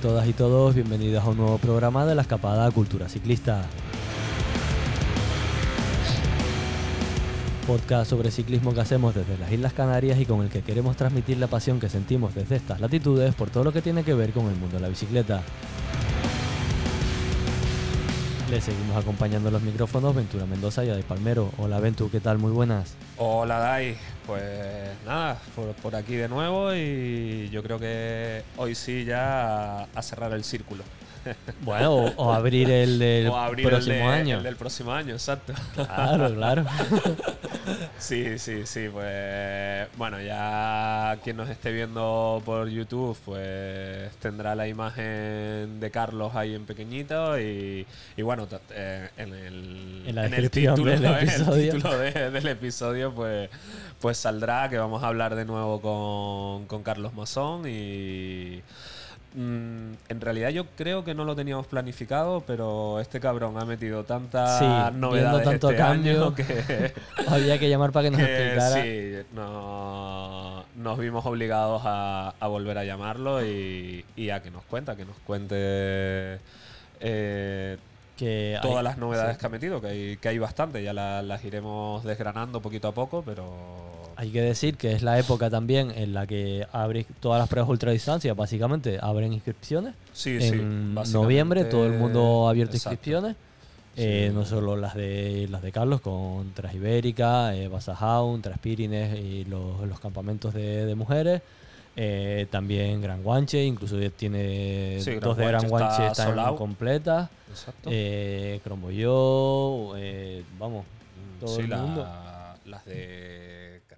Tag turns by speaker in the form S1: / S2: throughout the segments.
S1: todas y todos, bienvenidos a un nuevo programa de la Escapada Cultura Ciclista. Podcast sobre ciclismo que hacemos desde las Islas Canarias y con el que queremos transmitir la pasión que sentimos desde estas latitudes por todo lo que tiene que ver con el mundo de la bicicleta. Le seguimos acompañando los micrófonos Ventura Mendoza y Adai Palmero. Hola Ventu, ¿qué tal? Muy buenas.
S2: Hola Dai, pues nada, por, aquí de nuevo y yo creo que hoy sí ya a cerrar el círculo. Bueno, o, abrir el del próximo año. El del próximo año, exacto. Claro, claro. Sí, sí, sí, pues bueno, ya quien nos esté viendo por YouTube, pues tendrá la imagen de Carlos ahí en pequeñito y, y bueno, eh, en el, título, del episodio, pues, pues saldrá que vamos a hablar de nuevo con, con Carlos Mazón y... Mm, en realidad yo creo que no lo teníamos planificado, pero este cabrón ha metido tanta novedad novedades este que había que llamar para que nos explicara. nos vimos obligados a, volver a llamarlo y, a que nos cuente que nos cuente eh, que todas las novedades que ha metido, que hay, que hay bastante, ya las iremos desgranando poquito a poco, pero
S1: hay que decir que es la época también en la que abren todas las pruebas ultradistancia, básicamente abren inscripciones. Sí, en noviembre todo el mundo ha abierto inscripciones. Eh, no solo las de las de Carlos con Transibérica, eh, Basajaun, Transpirines y los, campamentos de, mujeres. Eh, también Gran Guanche, incluso tiene dos de Gran Guanche están completas.
S2: Exacto. Eh, yo, eh, vamos, todo el mundo. las de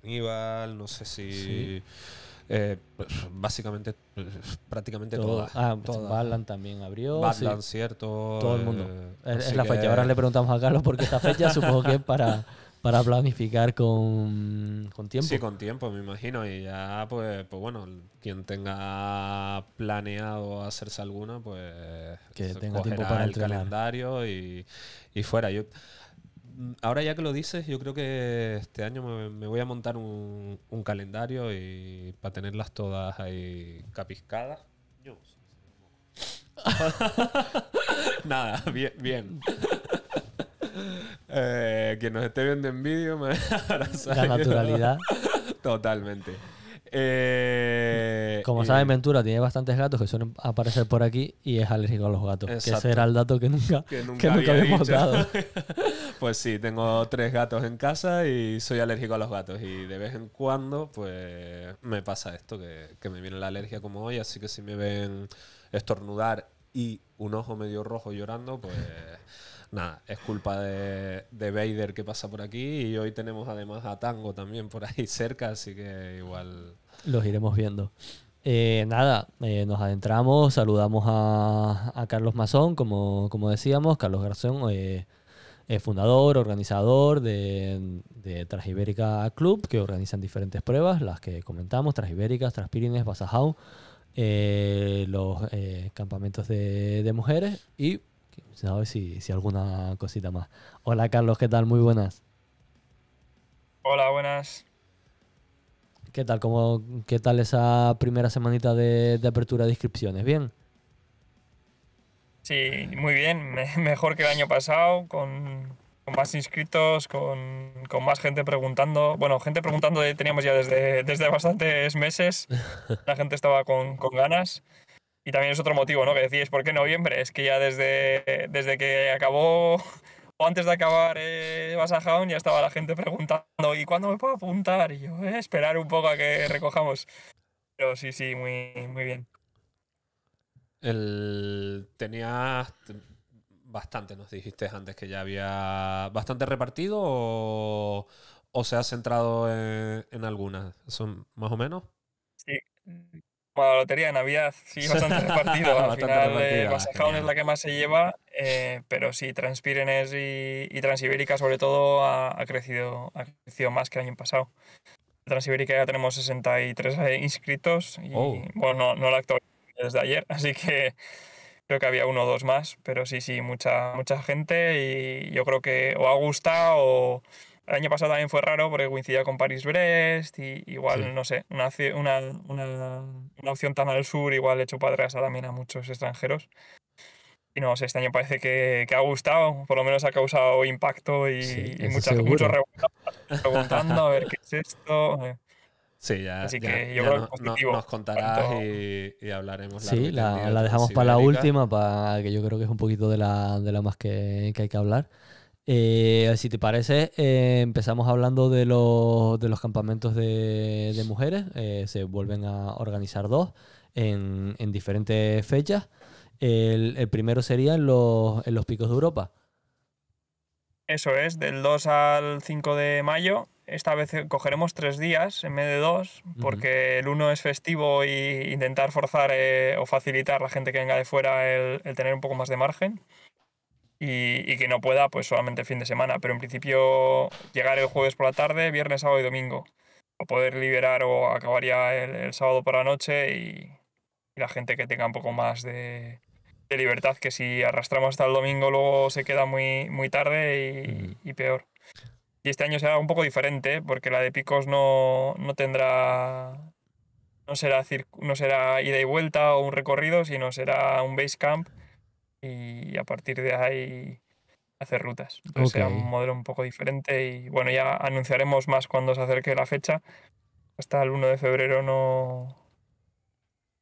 S2: Aníbal, no sé si... Eh, pues, básicamente, pues, prácticamente todas. Ah, pues, Badland también abrió. Badland, cierto. Todo el eh, mundo. es, la fecha. Ahora le preguntamos a Carlos porque esta fecha supongo que es para,
S1: para planificar con, tiempo. Sí,
S2: con tiempo, me imagino. Y ya, pues, pues bueno, quien tenga planeado hacerse alguna, pues que tenga tiempo para el calendario y, y fuera. Yo, Mm, ahora ya que lo dices, yo creo que este año me, voy a montar un, calendario y para tenerlas todas ahí capiscadas. Yo. Nada, bien. bien. Eh, quien nos esté viendo en vídeo, me La naturalidad. Totalmente. Eh, como eh, saben,
S1: Ventura tiene bastantes gatos que suelen aparecer por aquí y es alérgico a los gatos. Que ese era el dato que nunca, que nunca, habíamos dado.
S2: pues sí, tengo tres gatos en casa y soy alérgico a los gatos. Y de vez en cuando, pues me pasa esto, que, me viene la alergia como hoy. Así que si me ven estornudar y un ojo medio rojo llorando, pues nada, es culpa de, de, Vader que pasa por aquí y hoy tenemos además a Tango también por ahí cerca, así que igual
S1: los iremos viendo. Eh, nada, eh, nos adentramos, saludamos a, Carlos Mazón, como, como, decíamos, Carlos Garzón, eh, fundador, organizador de, de, Transibérica Club, que organizan diferentes pruebas, las que comentamos, Transibéricas, Transpirines, Basajau, eh, los campamentos de, mujeres y si, si alguna cosita más. Hola Carlos, ¿qué tal? Muy buenas.
S3: Hola, buenas.
S1: ¿Qué tal? ¿Cómo, ¿Qué tal esa primera semanita de, apertura de inscripciones? ¿Bien?
S3: Sí, muy bien. mejor que el año pasado, con, más inscritos, con, más gente preguntando. Bueno, gente preguntando teníamos ya desde, desde bastantes meses. La gente estaba con, ganas. Y también es otro motivo, ¿no? Que decís, ¿por qué noviembre? Es que ya desde, desde que acabó o antes de acabar eh, ya estaba la gente preguntando ¿y cuándo me puedo apuntar? Y yo, eh, esperar un poco a que recojamos. Pero sí, sí, muy, muy bien.
S2: El... Tenías bastante, nos dijiste antes que ya había bastante repartido o, o se ha centrado en, en algunas, son más o menos. Sí,
S3: para la lotería de Navidad, sí, bastante repartido. Al final, eh, es la que más se lleva eh, pero sí, Transpirenes y, y, Transibérica sobre todo ha, ha, crecido, ha más que el año pasado. Transibérica ya tenemos 63 inscritos y oh. bueno, no, la desde ayer, así que creo que había uno o dos más, pero sí, sí, mucha, mucha gente y yo creo que o ha gustado o... El año pasado también fue raro porque coincidía con París-Brest y igual, no sé, una, una, una, una, opción tan al sur igual le echó para atrás también a muchos extranjeros y no este año parece que, ha gustado, por lo menos ha causado impacto y, muchos preguntando a ver
S2: qué es esto. Sí, ya. Así que yo creo nos contarás y, hablaremos. Sí, la, dejamos para la última,
S1: para que yo creo que es un poquito de la, más que, hay que hablar. Eh, si te parece, eh, empezamos hablando de los, de los campamentos de, mujeres. Eh, se vuelven a organizar dos en, en diferentes fechas. El, primero sería en los, picos de Europa.
S3: Eso es, del 2 al 5 de mayo. Esta vez cogeremos tres días en vez de dos, porque el uno es festivo e intentar forzar eh, o facilitar a la gente que venga de fuera el, tener un poco más de margen. Y, que no pueda, pues solamente el fin de semana. Pero en principio llegar el jueves por la tarde, viernes, sábado y domingo. O poder liberar o acabar ya el, sábado por la noche y la gente que tenga un poco más de, libertad, que si arrastramos hasta el domingo luego se queda muy, muy tarde y, mm. peor. Y este año será un poco diferente, ¿eh? porque la de picos no, no tendrá. No será, no será ida y vuelta o un recorrido, sino será un base camp y a partir de ahí hacer rutas. Entonces será un modelo un poco diferente y bueno, ya anunciaremos más cuando se acerque la fecha. Hasta el 1 de febrero no,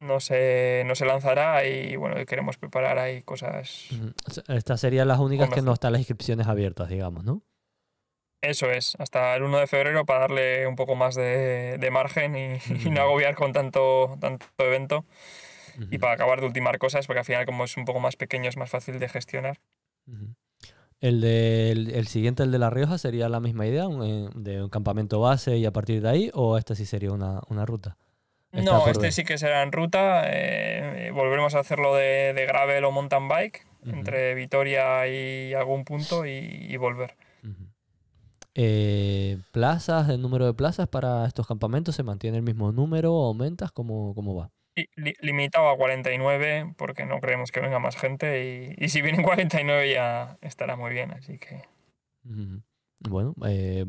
S3: no se, no se lanzará y bueno, queremos preparar ahí cosas.
S1: Estas serían las únicas que no están las inscripciones abiertas, digamos, ¿no?
S3: Eso es, hasta el 1 de febrero para darle un poco más de, margen y, no agobiar con tanto, tanto evento y para acabar de ultimar cosas, porque al final como es un poco más pequeño es más fácil de gestionar.
S1: El, el, siguiente, el de La Rioja, sería la misma idea, eh, de un campamento base y a partir de ahí, o esta sí sería una, una ruta? no, este
S3: sí que será en ruta. Eh, eh, volveremos a hacerlo de, de, gravel o mountain bike entre Vitoria y algún punto y, volver.
S1: Eh, ¿Plazas, el número de plazas para estos campamentos se mantiene el mismo número? ¿Aumentas? ¿Cómo, cómo va?
S3: limitado a 49 porque no creemos que venga más gente y, si vienen 49 ya estará muy bien, así que...
S1: Bueno, eh,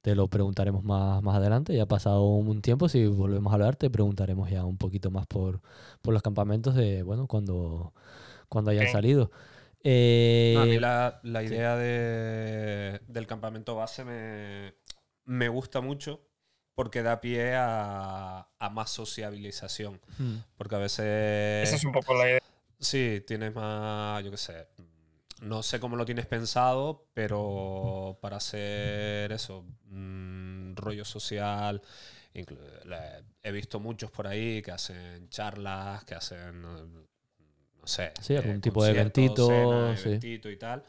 S1: te lo preguntaremos más, más adelante. Ya ha pasado un tiempo, si volvemos a hablar, te preguntaremos ya un poquito más por, los campamentos de, bueno, cuando, cuando hayan salido. a mí eh,
S2: la, idea de, del campamento base me, gusta mucho porque da pie a, a más sociabilización. Hmm. Porque a veces... Esa es un poco la idea. Sí, tienes más, yo qué sé, no sé cómo lo tienes pensado, pero para hacer eso, mm, rollo social, he visto muchos por ahí que hacen charlas, que hacen, no sé,
S1: sí, algún eh, tipo de eventito,
S2: y tal.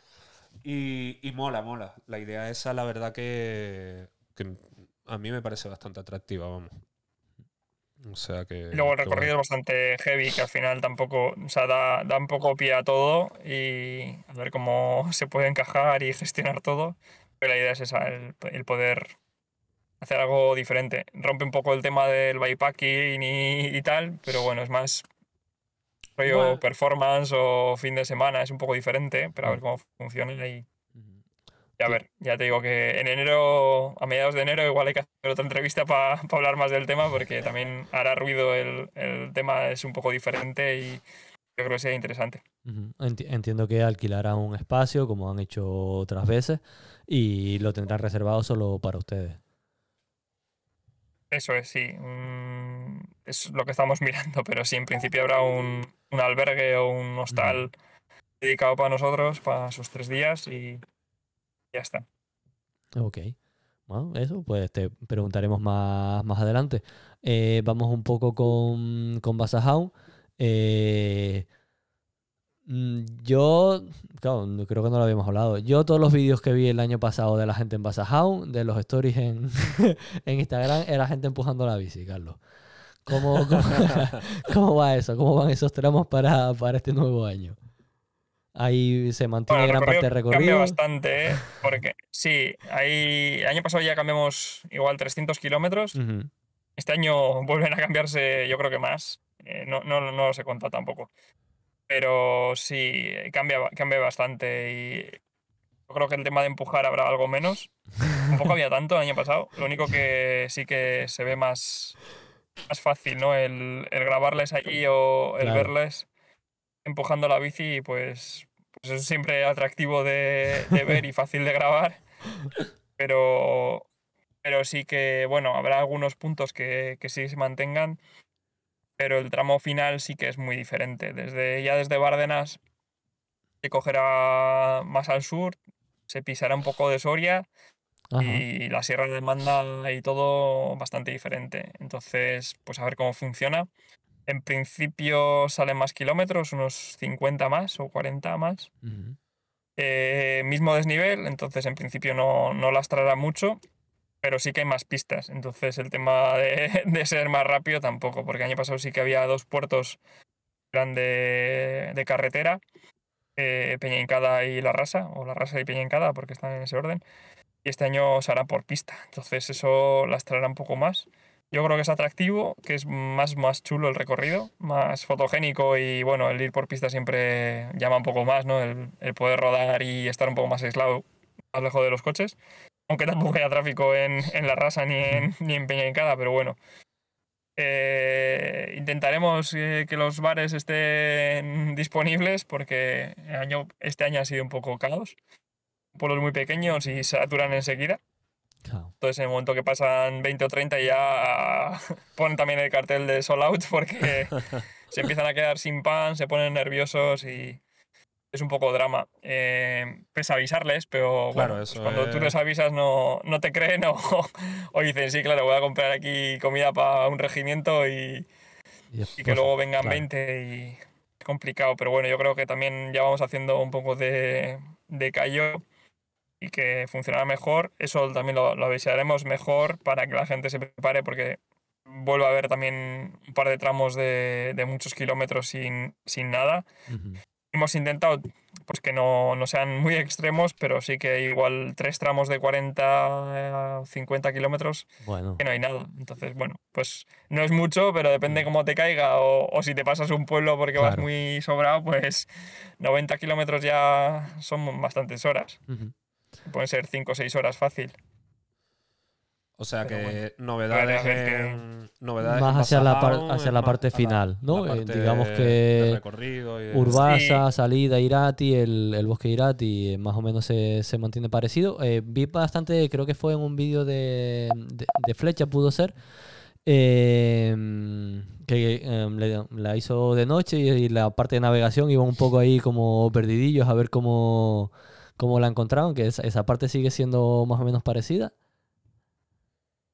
S2: Y, y, mola, mola. La idea esa, la verdad que, que a mí me parece bastante atractiva, vamos. Luego el recorrido es
S3: bastante heavy, que al final tampoco. O sea, da, da, un poco pie a todo y a ver cómo se puede encajar y gestionar todo. Pero la idea es esa, el, poder hacer algo diferente. Rompe un poco el tema del bypacking y, y tal, pero bueno, es más performance o fin de semana, es un poco diferente, pero a ver mm. cómo funciona y ya ver, ya te digo que en enero, a mediados de enero, igual hay que hacer otra entrevista para hablar más del tema, porque también hará ruido el, tema, es un poco diferente y yo creo que sería interesante.
S1: Entiendo que alquilará un espacio, como han hecho otras veces, y lo tendrán reservado solo para ustedes.
S3: Eso es, sí. Mm, es lo que estamos mirando, pero sí, en principio habrá un, albergue o un hostal dedicado para nosotros, para sus tres días y ya está.
S1: Ok. Bueno, eso pues te preguntaremos más, más adelante. Eh, vamos un poco con, con Basajau. Eh, mm, yo, claro, creo que no lo habíamos hablado. Yo todos los vídeos que vi el año pasado de la gente en Basajau, de los stories en, en Instagram, era gente empujando la bici, Carlos. ¿Cómo, cómo, cómo va eso? ¿Cómo van esos tramos para, para este nuevo año? Ahí se mantiene gran parte del recorrido. Cambia
S3: bastante, ¿eh? porque sí, ahí, el año pasado ya cambiamos igual 300 kilómetros. Este año vuelven a cambiarse, yo creo que más. Eh, no, no, no los he tampoco. Pero sí, cambia, cambia bastante. Y yo creo que el tema de empujar habrá algo menos. Tampoco había tanto el año pasado. Lo único que sí que se ve más, más fácil, ¿no? El, grabarles allí o el verles empujando la bici, pues, pues es siempre atractivo de, ver y fácil de grabar. Pero, pero sí que, bueno, habrá algunos puntos que, sí se mantengan, pero el tramo final sí que es muy diferente. Desde, ya desde Bárdenas se cogerá más al sur, se pisará un poco de Soria y la Sierra de Manda y todo bastante diferente. Entonces, pues a ver cómo funciona. En principio salen más kilómetros, unos 50 más o 40 más. Eh, mismo desnivel, entonces en principio no, no, lastrará mucho, pero sí que hay más pistas. Entonces el tema de, ser más rápido tampoco, porque año pasado sí que había dos puertos grandes de carretera, eh, Peña y La Rasa, o La Rasa y Peña porque están en ese orden. Y este año se hará por pista, entonces eso lastrará un poco más. Yo creo que es atractivo, que es más, más chulo el recorrido, más fotogénico y bueno, el ir por pista siempre llama un poco más, ¿no? El, poder rodar y estar un poco más aislado, más lejos de los coches. Aunque tampoco haya tráfico en, la raza ni en, ni en Peña encada pero bueno. Eh, intentaremos eh, que los bares estén disponibles porque el año, este año ha sido un poco caos. Pueblos muy pequeños y saturan enseguida. Entonces, en el momento que pasan 20 o 30 ya ponen también el cartel de Soul Out porque se empiezan a quedar sin pan, se ponen nerviosos y es un poco drama. Eh, pues avisarles, pero bueno, pues cuando tú les avisas no, te creen o, dicen, sí, claro, voy a comprar aquí comida para un regimiento y, que luego vengan 20 y es complicado. Pero bueno, yo creo que también ya vamos haciendo un poco de, de callo que funcionará mejor. Eso también lo, lo, avisaremos mejor para que la gente se prepare porque vuelve a haber también un par de tramos de, de muchos kilómetros sin, sin nada. Hemos intentado pues que no, no, sean muy extremos, pero sí que igual tres tramos de 40 o 50 kilómetros que no hay nada. Entonces, bueno, pues no es mucho, pero depende cómo te caiga o, o si te pasas un pueblo porque vas muy sobrado, pues 90 kilómetros ya son bastantes horas. Pueden ser 5 o 6 horas fácil.
S2: O sea que novedades, más hacia la, hacia la parte
S1: final, ¿no? Eh, digamos que Urbasa, salida, Irati, el, el, bosque Irati, eh, más o menos se, se mantiene parecido. Eh, vi bastante, creo que fue en un vídeo de, de, Flecha, pudo ser, em, que em, la hizo de noche y, y la parte de navegación iba un poco ahí como perdidillos a ver cómo... ¿Cómo la encontraron, que esa parte sigue siendo más o menos parecida.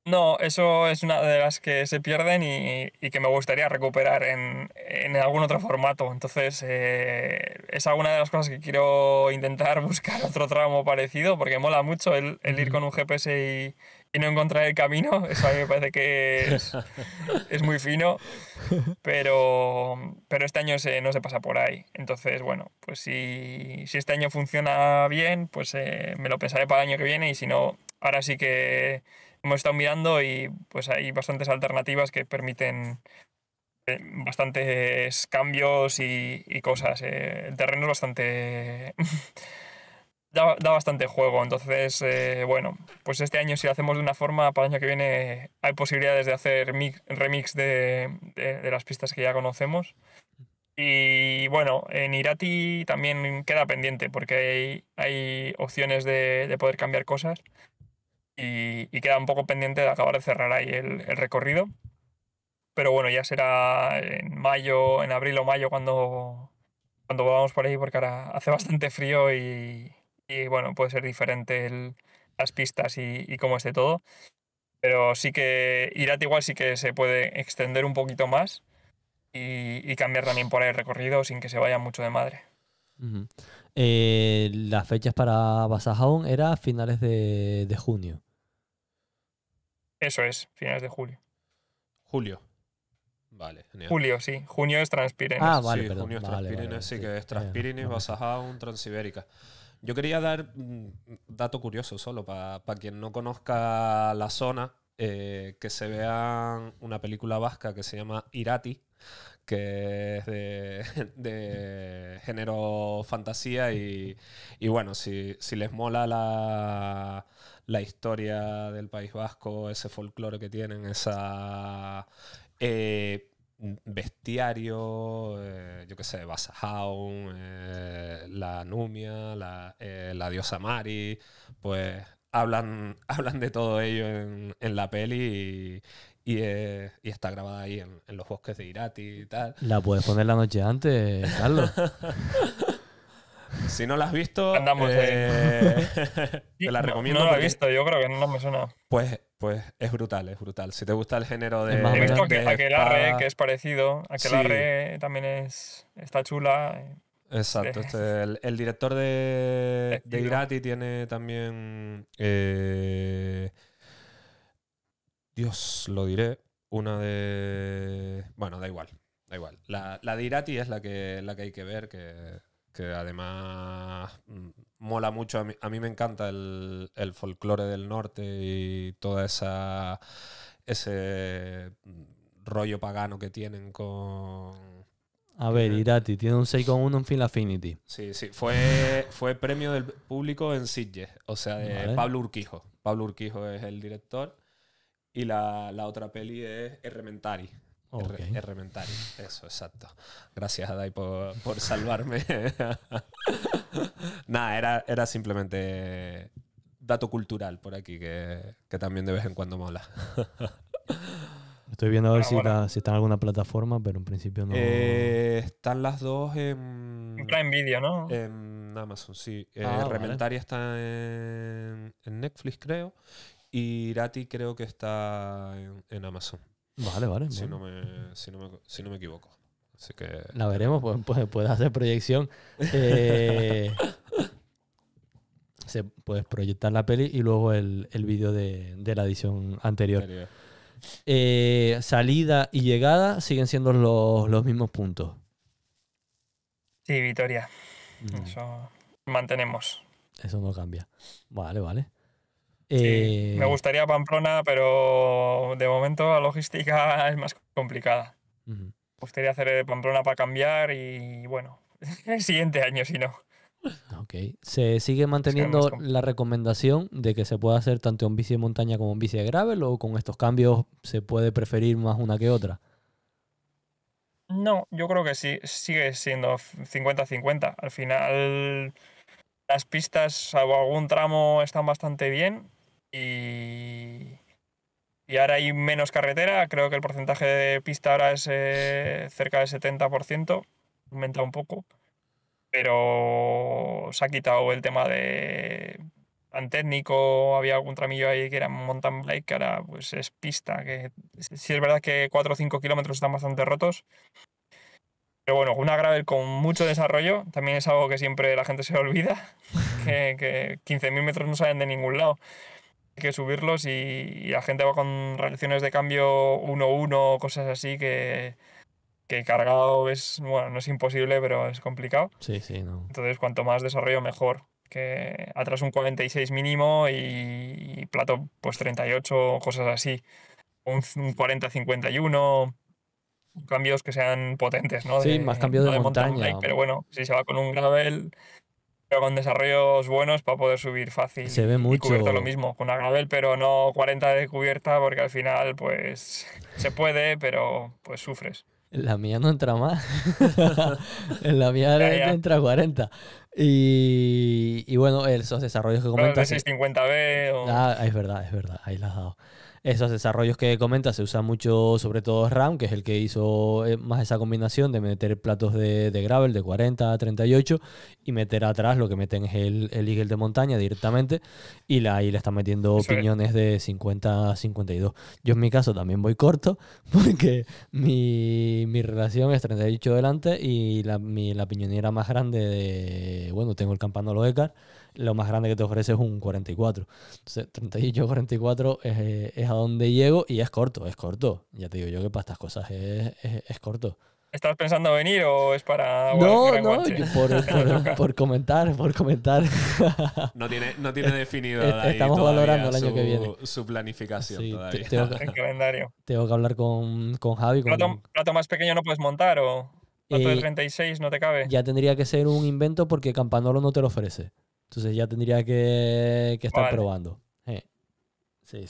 S3: No, eso es una de las que se pierden y, que me gustaría recuperar en, algún otro formato. Entonces, eh, es alguna de las cosas que quiero intentar buscar otro tramo parecido, porque mola mucho el, el ir con un GPS y, y no encontrar el camino, eso a mí me parece que es, muy fino, pero, pero este año se, no se pasa por ahí. Entonces, bueno, pues si, si este año funciona bien, pues eh, me lo pensaré para el año que viene y si no, ahora sí que hemos estado mirando y pues hay bastantes alternativas que permiten eh, bastantes cambios y, y cosas. Eh, el terreno es bastante... da, bastante juego. Entonces, eh, bueno, pues este año si lo hacemos de una forma, para el año que viene hay posibilidades de hacer remix de, de, las pistas que ya conocemos. Y bueno, en Irati también queda pendiente porque hay, hay opciones de, de poder cambiar cosas y, y, queda un poco pendiente de acabar de cerrar ahí el, el recorrido pero bueno, ya será en mayo, en abril o mayo cuando, cuando volvamos por ahí, porque ahora hace bastante frío y, y bueno, puede ser diferente las pistas y, y, cómo esté todo. Pero sí que Irat igual sí que se puede extender un poquito más y, cambiar también por ahí el recorrido sin que se vaya mucho de madre.
S1: Eh, las fechas para Basajaun era finales de, junio.
S3: Eso es, finales de julio. Julio. Julio, sí. Junio es Transpirenes. Ah, vale, vale, que es Transpirenes,
S2: Basajaun, Transibérica. Yo quería dar un mm, dato curioso solo para quien no conozca la zona, eh, que se vean una película vasca que se llama Irati, que es de, género fantasía y, bueno, si, les mola la, la, historia del País Vasco, ese folclore que tienen, esa... Eh, bestiario, eh, yo que sé, Basahaun, eh, la Numia, eh, la, diosa Mari, pues hablan, hablan de todo ello en, la peli y, está grabada ahí en, los bosques de Irati y tal. La puedes poner
S1: la noche antes, Carlos.
S2: si no la has visto, Andamos te la recomiendo. No, la he visto, yo creo que no me suena. Pues pues es brutal, es brutal. Si te gusta el género de. que Aquelarre, que es parecido. aquel arre también es, está chula. Eh, Exacto. Este, el, director de, de Irati tiene también. Eh, Dios, lo diré. Una de. Bueno, da igual. Da igual. La, de Irati es la que, la que hay que ver, que, que además mm, mola mucho. A mí, me encanta el, el, folclore del norte y toda esa ese rollo pagano que tienen con.
S1: A ver, Irati, tiene un 6,1 en Phil Affinity.
S2: Sí, sí. Fue, fue premio del público en Sitges, o sea, de Pablo Urquijo. Pablo Urquijo es el director. Y la, la otra peli es Errementari, Okay. eso, exacto. Gracias, a por, por salvarme. Nada, era, era simplemente dato cultural por aquí que, también de vez en cuando mola.
S1: Estoy viendo a ver si está, si, en alguna plataforma, pero en principio
S2: no. Eh, están las dos en. en ¿no? En Amazon, sí. Eh, ah, está en, Netflix, creo. Y Irati creo que está en Amazon. Vale, vale. Si no, me, equivoco. que... La veremos,
S1: pues, pues, puedes hacer proyección. Eh, se, puedes proyectar la peli y luego el, vídeo de, la edición anterior. Eh, salida y llegada siguen siendo los, mismos puntos.
S3: Sí, victoria mm. Eso mantenemos.
S1: Eso no cambia. Vale, vale. Eh, me
S3: gustaría Pamplona, pero de momento la logística es más complicada. Me gustaría hacer eh, Pamplona para cambiar y bueno, el siguiente año si no. Ok.
S1: Se sigue manteniendo la recomendación de que se pueda hacer tanto en bici de montaña como en bici de gravel o con estos cambios se puede preferir más una que otra.
S3: No, yo creo que sí, sigue siendo 50-50. Al final las pistas, salvo algún tramo, están bastante bien y, y ahora hay menos carretera, creo que el porcentaje de pista ahora es eh, cerca del 70%, aumenta un poco, pero se ha quitado el tema de tan técnico, había algún tramillo ahí que era mountain bike, que ahora pues es pista, que sí es verdad que 4 o 5 kilómetros están bastante rotos, pero bueno, una gravel con mucho desarrollo también es algo que siempre la gente se olvida, que, que 15.000 metros no salen de ningún lado. Hay que subirlos y, la gente va con relaciones de cambio 1-1, cosas así que, cargado es, bueno, no es imposible, pero es complicado. Sí, sí, no. Entonces, cuanto más desarrollo, mejor. Que atrás un 46 mínimo y, plato pues 38, cosas así. Un, 40-51 cambios que sean potentes, ¿no? sí, más cambios de, montaña. pero bueno, si se va con un gravel, con desarrollos buenos para poder subir fácil. Se ve mucho. Y lo mismo, con una gravel, pero no 40 de cubierta, porque al final, pues se puede, pero pues sufres.
S1: La mía no entra más. en la mía entra 40. Y, bueno, esos desarrollos que comentas.
S3: 650B. O... Ah,
S1: es verdad, es verdad, ahí las has dado. Esos desarrollos que comenta se usa mucho, sobre todo RAM, que es el que hizo eh, más esa combinación de meter platos de, gravel de 40 a 38 y meter atrás lo que meten es el, el eagle de montaña directamente y ahí le están metiendo piñones de 50 a 52. Yo en mi caso también voy corto porque mi, mi relación es 38 delante y la, mi, piñonera más grande de, bueno, tengo el Campano Ecar lo más grande que te ofrece es un 44. Entonces, 38, 44 eh, es, a donde llego y es corto, es corto. Ya te digo yo que para estas cosas es, corto.
S3: ¿Estás pensando venir o es para.? No, no, por,
S1: comentar, por comentar.
S3: No tiene, no tiene definido. Estamos valorando el año su, que viene. Su planificación todavía. Tengo calendario.
S1: Tengo que hablar con, con Javi. ¿Plato,
S3: más pequeño no puedes montar o.? Plato de 36 eh, no te cabe.
S1: Ya tendría que ser un invento porque Campanolo no te lo ofrece. Entonces ya tendría que, estar probando.
S3: Eh.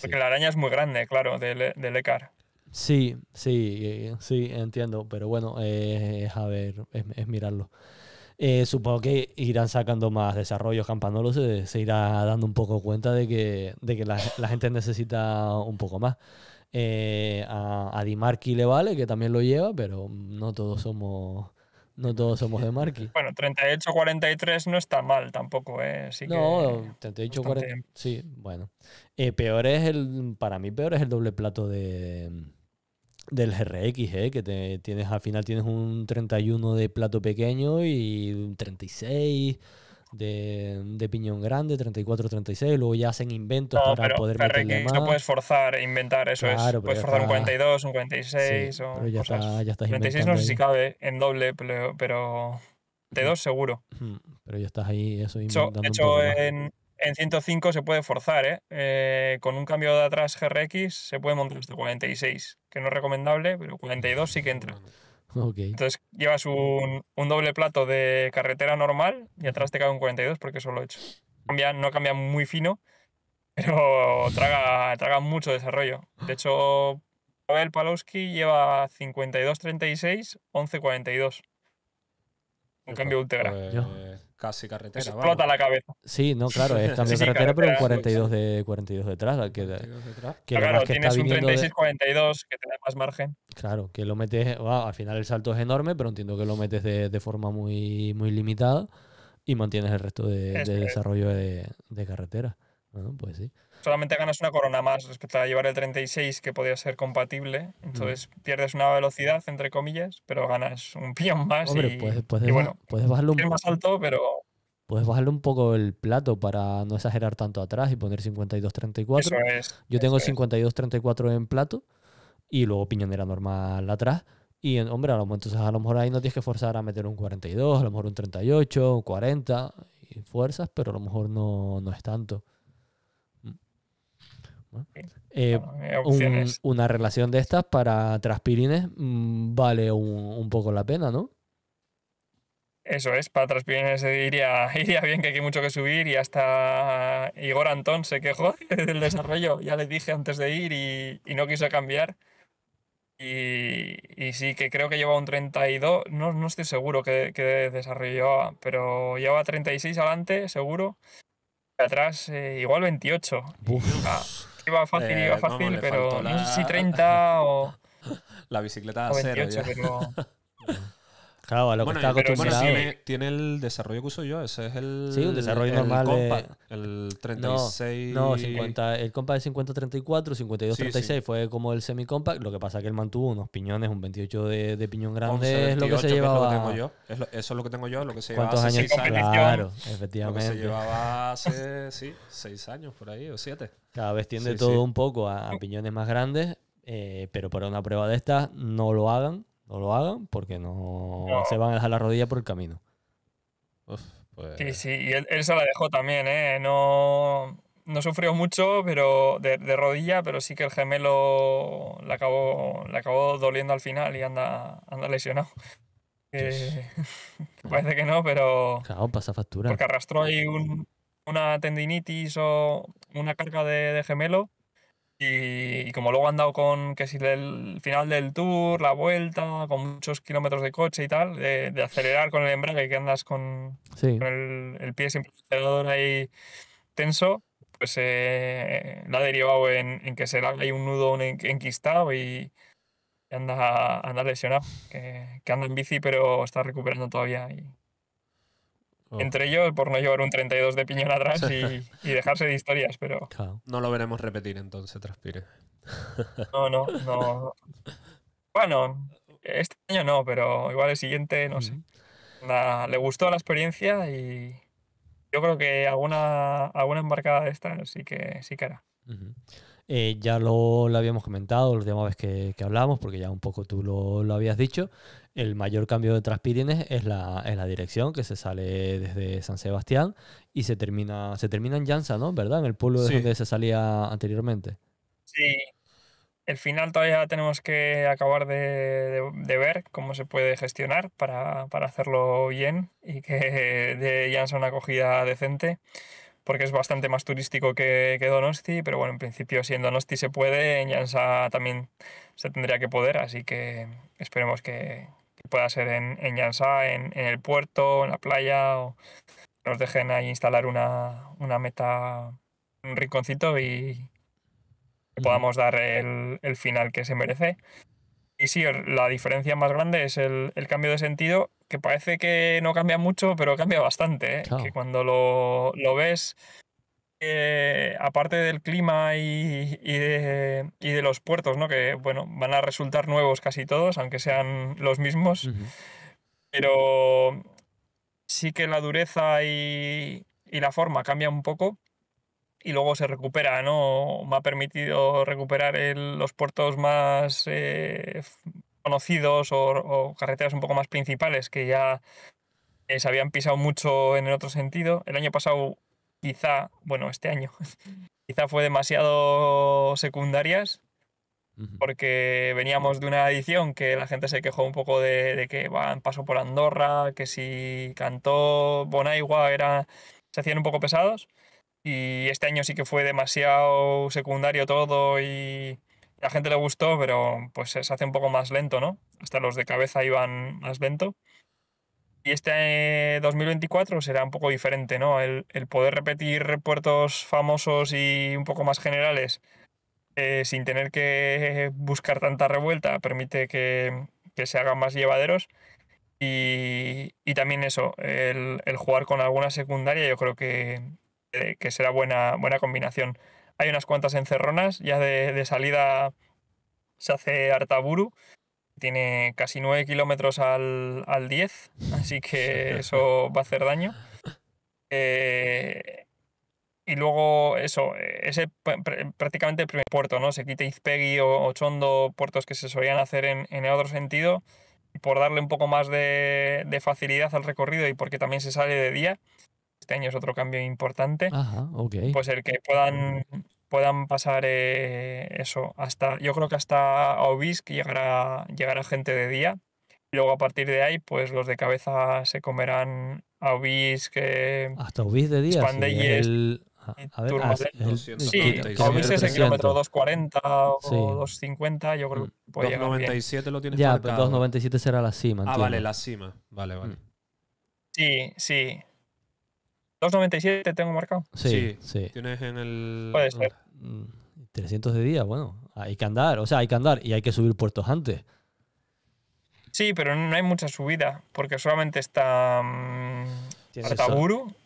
S3: Porque la araña es muy grande, claro, del, de ECAR.
S1: Sí, sí, eh, sí, entiendo. Pero bueno, es eh, a ver, es, mirarlo. supongo que irán sacando más desarrollos. campanolos se, irá dando un poco cuenta de que, de que la, gente necesita un poco más. a, a Dimarki le vale, que también lo lleva, pero no todos somos no todos somos de Marky.
S3: Bueno, 38-43 no está mal tampoco, ¿eh? Así no, 38-43.
S1: Sí, bueno. Eh, peor es el. Para mí, peor es el doble plato de del GRX, ¿eh? que te, tienes al final tienes un 31 de plato pequeño y un 36 de, piñón grande, 34-36, luego ya hacen inventos para poder meterle más. No puedes
S3: forzar, inventar, eso es. Puedes forzar un 42, un 46 o pero ya, ya estás no sé si cabe en doble, pero de dos mm. seguro.
S1: Mm, pero ya estás ahí, eso De hecho,
S3: en, 105 se puede forzar, ¿eh? Eh, Con un cambio de atrás GRX se puede montar este 46, que no es recomendable, pero 42 sí que entra. Entonces llevas un, doble plato de carretera normal y atrás te cae un 42 porque eso lo he hecho. Cambia, no cambia muy fino, pero traga, traga mucho desarrollo. De hecho, Pavel Palowski lleva 52-36, 11-42. Un cambio íntegra
S2: casi carretera. explota la
S3: cabeza. Sí,
S1: no, claro, es cambio carretera, pero un 42 de, 42 detrás. Que, claro, que tienes un
S3: 36-42 que te más margen.
S1: Claro, que lo metes, al final el salto es enorme, pero entiendo que lo metes de, de forma muy, muy limitada y mantienes el resto de, desarrollo de, de, carretera pues sí.
S3: Solamente ganas una corona más respecto a llevar el 36 que podía ser compatible. Entonces pierdes una velocidad, entre comillas, pero ganas un pion más. y, puedes, bueno, puedes bajarlo un poco. más alto, pero...
S1: Puedes bajarle un poco el plato para no exagerar tanto atrás y poner 52-34. Yo tengo 52-34 en plato y luego piñonera normal atrás. Y, hombre, a lo, mejor, entonces, a lo mejor ahí no tienes que forzar a meter un 42, a lo mejor un 38, un 40, y fuerzas, pero a lo mejor no, no es tanto. Eh, eh, una relación de estas para Transpirines mm, vale un, poco la pena, ¿no?
S3: Eso es, para Transpirines iría, iría bien que hay mucho que subir y hasta Igor Antón se quejó del desarrollo, ya le dije antes de ir y, no quiso cambiar. Y, sí que creo que lleva un 32, no, estoy seguro que, desarrollo desarrolló, pero lleva 36 adelante, seguro. Y atrás, eh, igual 28. Iba fácil, eh, iba fácil, pero no sé si 30 o.
S2: La bicicleta 28, a cero ya. pero.
S3: Claro, a lo que está acostumbrado. tiene,
S2: tiene, el desarrollo que uso yo, ese es el. Sí, un desarrollo normal. El, de... 36. No, 50, el compa de 50-34,
S1: 52-36 fue como el semi-compact. Lo que pasa es que él mantuvo unos piñones, un 28 de, piñón grande es lo que se llevaba. es lo que tengo
S2: yo. eso es lo que tengo yo, lo que se llevaba Cuántos años? años. Claro, efectivamente. Lo que se llevaba hace, sí, 6 años por ahí, o 7. Cada vez tiende todo un poco a,
S1: piñones más grandes, eh, pero para una prueba de estas no lo hagan no lo hagan porque no, se van a dejar la rodilla por el camino. Pues.
S3: Sí, sí, y él, se la dejó también, ¿eh? No, sufrió mucho pero de, rodilla, pero sí que el gemelo le acabó, le acabó doliendo al final y anda, anda lesionado. Eh, parece que no, pero. Claro, pasa factura. Porque arrastró ahí una tendinitis o una carga de gemelo y, como luego han dado con que si el final del tour, la vuelta, con muchos kilómetros de coche y tal, de, acelerar con el embrague que andas con, el, pie siempre acelerador ahí tenso, pues eh, la ha derivado en, que se le hay un nudo enquistado y anda, anda lesionado, que, anda en bici pero está recuperando todavía y Oh. Entre ellos por no llevar un 32 de piñón atrás y, dejarse de historias, pero...
S2: No lo veremos repetir entonces, Transpire. no, no,
S3: no. Bueno, este año no, pero igual el siguiente, no sé. le gustó la experiencia y yo creo que alguna, alguna embarcada de esta sí que, sí que hará.
S1: Eh, ya lo, habíamos comentado la última vez que, que hablamos, porque ya un poco tú lo, lo habías dicho, el mayor cambio de Transpirines es la, es la dirección, que se sale desde San Sebastián y se termina, se termina en Llanza, ¿no? ¿Verdad? En el pueblo desde donde se salía anteriormente.
S3: Sí. El final todavía tenemos que acabar de, ver cómo se puede gestionar para, hacerlo bien y que de Llanza una acogida decente porque es bastante más turístico que, que, Donosti, pero bueno, en principio si en Donosti se puede, en Llanza también se tendría que poder, así que esperemos que, pueda ser en, en en, el puerto, en la playa, o nos dejen ahí instalar una, una meta, un rinconcito y, podamos dar el, final que se merece. Y sí, la diferencia más grande es el, cambio de sentido, que parece que no cambia mucho, pero cambia bastante. ¿eh? Que cuando lo, lo ves, eh, aparte del clima y, de, los puertos, ¿no? que bueno, van a resultar nuevos casi todos, aunque sean los mismos, pero sí que la dureza y, la forma cambia un poco y luego se recupera, ¿no? Me ha permitido recuperar los puertos más eh, conocidos o, o carreteras un poco más principales que ya eh, se habían pisado mucho en el otro sentido. El año pasado quizá, bueno, este año, quizá fue demasiado secundarias, porque veníamos de una edición que la gente se quejó un poco de, que van paso por Andorra, que si cantó Bonaigua era, se hacían un poco pesados. Y este año sí que fue demasiado secundario todo y a la gente le gustó, pero pues se hace un poco más lento, ¿no? Hasta los de cabeza iban más lento. Y este 2024 será un poco diferente, ¿no? El, poder repetir puertos famosos y un poco más generales eh, sin tener que buscar tanta revuelta permite que, se hagan más llevaderos. Y, también eso, el, jugar con alguna secundaria yo creo eh, que, será buena, buena combinación. Hay unas cuantas encerronas, ya de, de salida se hace Artaburu tiene casi 9 kilómetros al, 10, así que eso va a hacer daño. Eh, y luego eso, ese prácticamente el primer puerto, ¿no? Se quita Izpegui o Chondo, puertos que se solían hacer en, el otro sentido, por darle un poco más de, facilidad al recorrido y porque también se sale de día. Este año es otro cambio importante.
S2: Ajá, Pues
S3: el que puedan puedan pasar eh, eso hasta, yo creo que hasta Obis llegará, llegará gente de día. Luego a partir de ahí, pues los de cabeza se comerán a Obisc. Eh, hasta Obis de día. Sí, el... A ver, ah, el, es en kilómetro 240 o 250, yo creo que puede 297 llegar bien. lo tienes
S2: Ya, marcado.
S1: 297 será la cima. Ah, vale, la
S2: cima. Vale, vale. Mm.
S3: Sí, sí. 297 tengo marcado.
S1: Sí, sí.
S2: Tienes en el. Puede ser.
S1: 300 mm, de días bueno, hay que andar, o sea, hay que andar y hay que subir puertos antes.
S3: Sí, pero no hay mucha subida, porque solamente está mm,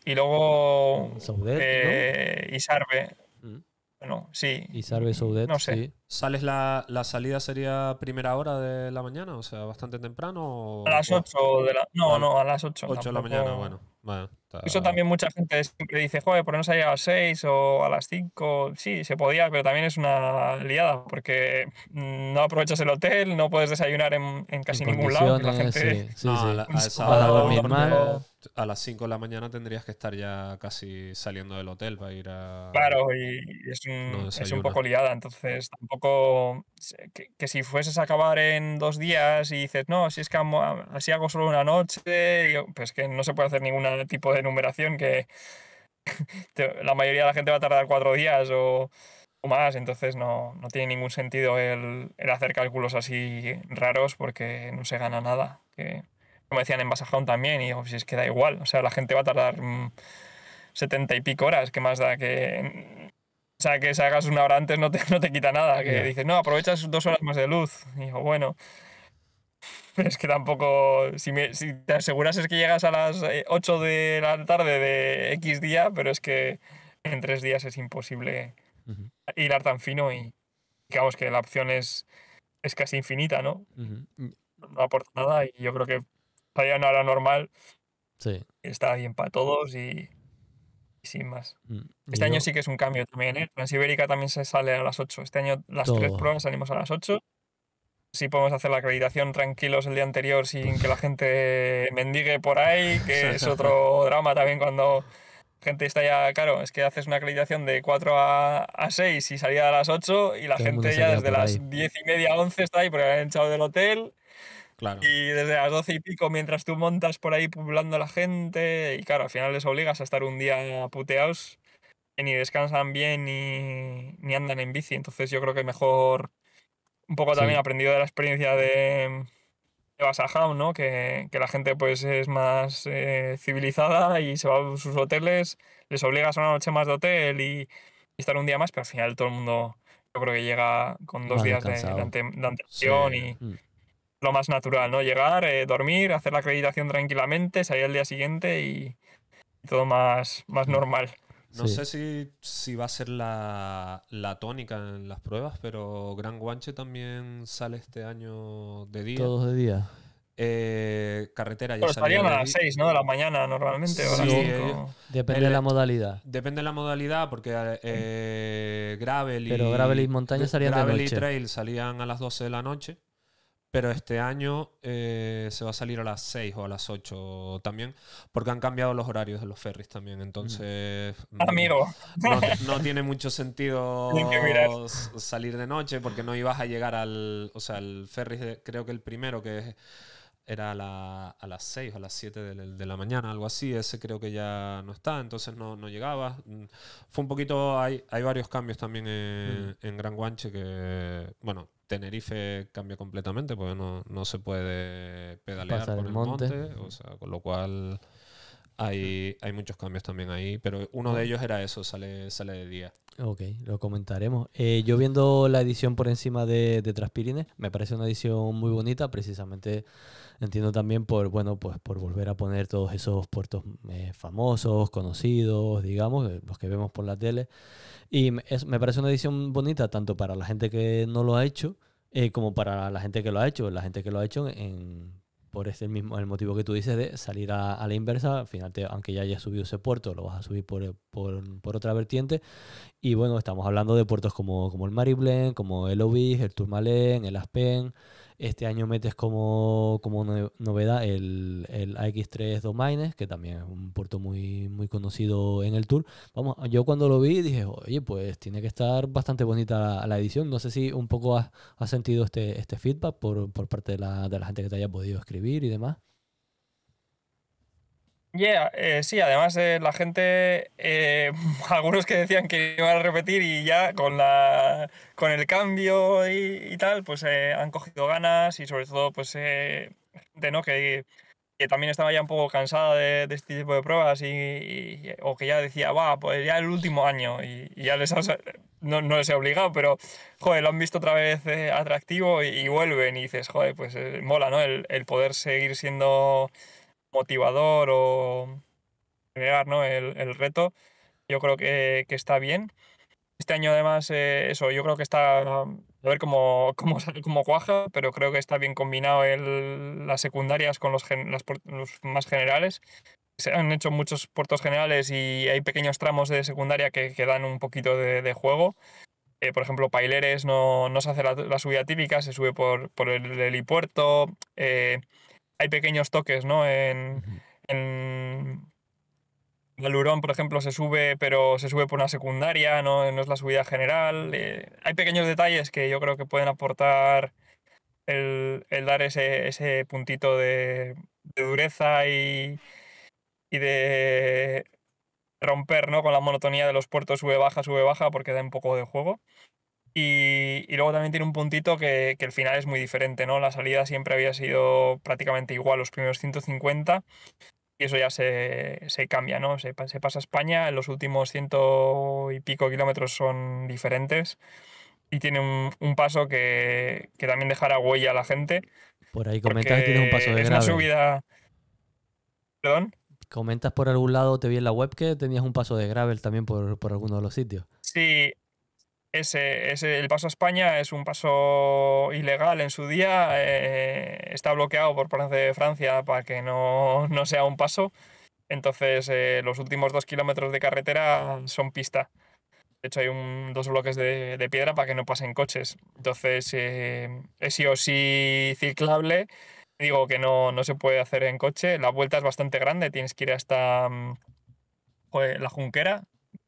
S3: y luego Saudet, eh,
S2: Isarbe. Mm. Bueno, sí.
S1: Isarbe, Saudet, no sé.
S2: ¿Sales la, salida sería primera hora de la mañana? O sea, bastante temprano. A las 8 de la... No, no, a las 8. 8 de la mañana, bueno. Eso también mucha gente siempre
S3: dice, joder, ¿por no se a las 6 o a las 5? Sí, se podía, pero también es una liada porque mm, no aprovechas el hotel, no puedes desayunar en, en casi ningún lado. La gente...
S2: A, las 5 de la mañana tendrías que estar ya casi saliendo del hotel para ir a... Claro, y
S3: es un, es un poco liada, entonces tampoco... Que, que, si fueses a acabar en dos días y dices, no, si es que así hago solo una noche, pues que no se puede hacer ninguna el tipo de numeración que la mayoría de la gente va a tardar cuatro días o, más, entonces no, tiene ningún sentido el, hacer cálculos así raros porque no se gana nada. Que, como decían en Basajón también, y digo, si pues es que da igual, o sea, la gente va a tardar mm, setenta y pico horas, que más da que... O sea, que salgas una hora antes no te, no te quita nada, que dice dices, no, aprovechas dos horas más de luz. Y digo, bueno, pero es que tampoco, si, si te aseguras es que llegas a las 8 eh, de la tarde de X día, pero es que en tres días es imposible ir tan fino y digamos que la opción es, es casi infinita, ¿no? No aporta nada y yo creo que para una hora normal está bien para todos y, sin más. Mm, este año sí que es un cambio también, ¿eh? Transibérica también se sale a las 8. Este año las tres pruebas salimos a las 8 si podemos hacer la acreditación tranquilos el día anterior sin que la gente mendigue por ahí, que es otro drama también cuando gente está ya, claro, es que haces una acreditación de 4 a, a 6 y salía a las 8 y la gente ya desde las 10 y media, 11 está ahí porque han echado del hotel. Claro. Y desde las 12 y pico, mientras tú montas por ahí publando a la gente, y claro, al final les obligas a estar un día puteados, que ni descansan bien ni, ni andan en bici. Entonces yo creo que mejor un poco también aprendido de la experiencia de, de ¿no? Que, la gente pues es más eh, civilizada y se va a sus hoteles, les obligas a una noche más de hotel y, estar un día más, pero al final todo el mundo yo creo que llega con dos días de, ante, y mm. lo más natural, ¿no? Llegar, eh, dormir, hacer la acreditación tranquilamente, salir al día siguiente y, todo más, más mm. normal.
S2: No sé si, si, va a ser la, tónica en las pruebas, pero Gran Guanche también sale este año de día. Todos de día. Eh, carretera ya Pero estarían a las 6, ¿no? De la mañana normalmente. Eh,
S1: depende de la modalidad.
S2: Depende de la modalidad porque eh, Gravel y... Pero Gravel y montaña salían y Trail salían a las 12 de la noche pero este año eh, se va a salir a las 6 o a las 8 también, porque han cambiado los horarios de los ferries también, entonces... Mm. Ah, amigo. No, tiene mucho sentido salir de noche porque no ibas a llegar al... O sea, el ferry, creo que el primero que era a, las 6 o a las 7 de, la mañana, algo así. Ese creo que ya no está, entonces no, no llegaba. Mm, fue un poquito. Hay, hay varios cambios también en, eh, mm. en Gran Guanche que, bueno, Tenerife cambia completamente porque no, se puede pedalear con el monte. o sea, con lo cual hay, hay muchos cambios también ahí, pero uno de ellos era eso, sale, sale de día.
S1: Ok, lo comentaremos. Eh, yo viendo la edición por encima de, de Transpirines, me parece una edición muy bonita, precisamente entiendo también por, bueno, pues por volver a poner todos esos puertos eh, famosos, conocidos, digamos, eh, los que vemos por la tele. Y me parece una edición bonita tanto para la gente que no lo ha hecho, como para la gente que lo ha hecho, la gente que lo ha hecho en, por mismo, el motivo que tú dices de salir a, la inversa, al final, te, aunque ya hayas subido ese puerto, lo vas a subir por, por, por otra vertiente. Y bueno, estamos hablando de puertos como, como el Mariblen, como el Obis, el Tourmalet, el Aspen, este año metes como, como novedad el, el, AX3 Domaines, que también es un puerto muy, muy conocido en el Tour. Vamos, yo cuando lo vi dije, oye, pues tiene que estar bastante bonita la, edición. No sé si un poco has, sentido este, este feedback por, por parte de la, de la gente que te haya podido escribir y demás.
S3: Eh, sí, además eh, la gente, eh, algunos que decían que iban a repetir y ya con, la, con el cambio y, tal, pues han cogido ganas y sobre todo pues gente ¿no? que, que, también estaba ya un poco cansada de, este tipo de pruebas y, o que ya decía, va, pues ya el último año y, ya les no, no, les he obligado, pero joder, lo han visto otra vez atractivo y, vuelven y dices, joder, pues mola, ¿no? El, el poder seguir siendo motivador o generar el, el, reto, yo creo que, que, está bien. Este año además, eh, eso, yo creo que está, a ver cómo, cómo, cómo cuaja, pero creo que está bien combinado el, las secundarias con los, las, los más generales. Se han hecho muchos puertos generales y hay pequeños tramos de secundaria que, quedan dan un poquito de, juego. Eh, por ejemplo, Paileres no, no se hace la, subida típica, se sube por, por el helipuerto. Eh, hay pequeños toques, ¿no? En, en por ejemplo, se sube, pero se sube por una secundaria, no, no es la subida general. Eh, hay pequeños detalles que yo creo que pueden aportar el, dar ese, puntito de, dureza y, de romper ¿no? con la monotonía de los puertos sube-baja, sube-baja, porque da un poco de juego. Y, luego también tiene un puntito que, que, el final es muy diferente, ¿no? La salida siempre había sido prácticamente igual los primeros 150 y eso ya se, cambia, ¿no? Se, pasa a España, los últimos ciento y pico kilómetros son diferentes y tiene un, paso que, también dejará huella a la gente.
S1: Por ahí comentas que tiene un paso de gravel subida... ¿Perdón? Comentas por algún lado, te vi en la web que tenías un paso de gravel también por, por alguno de los sitios.
S3: Sí, ese, el paso a España es un paso ilegal en su día, eh, está bloqueado por parte de Francia para que no, sea un paso, entonces eh, los últimos dos kilómetros de carretera son pista. De hecho, hay dos bloques de, piedra para que no pasen coches. Entonces, eh, es sí o sí ciclable. Digo que no, no se puede hacer en coche. La vuelta es bastante grande, tienes que ir hasta mm, la Junquera,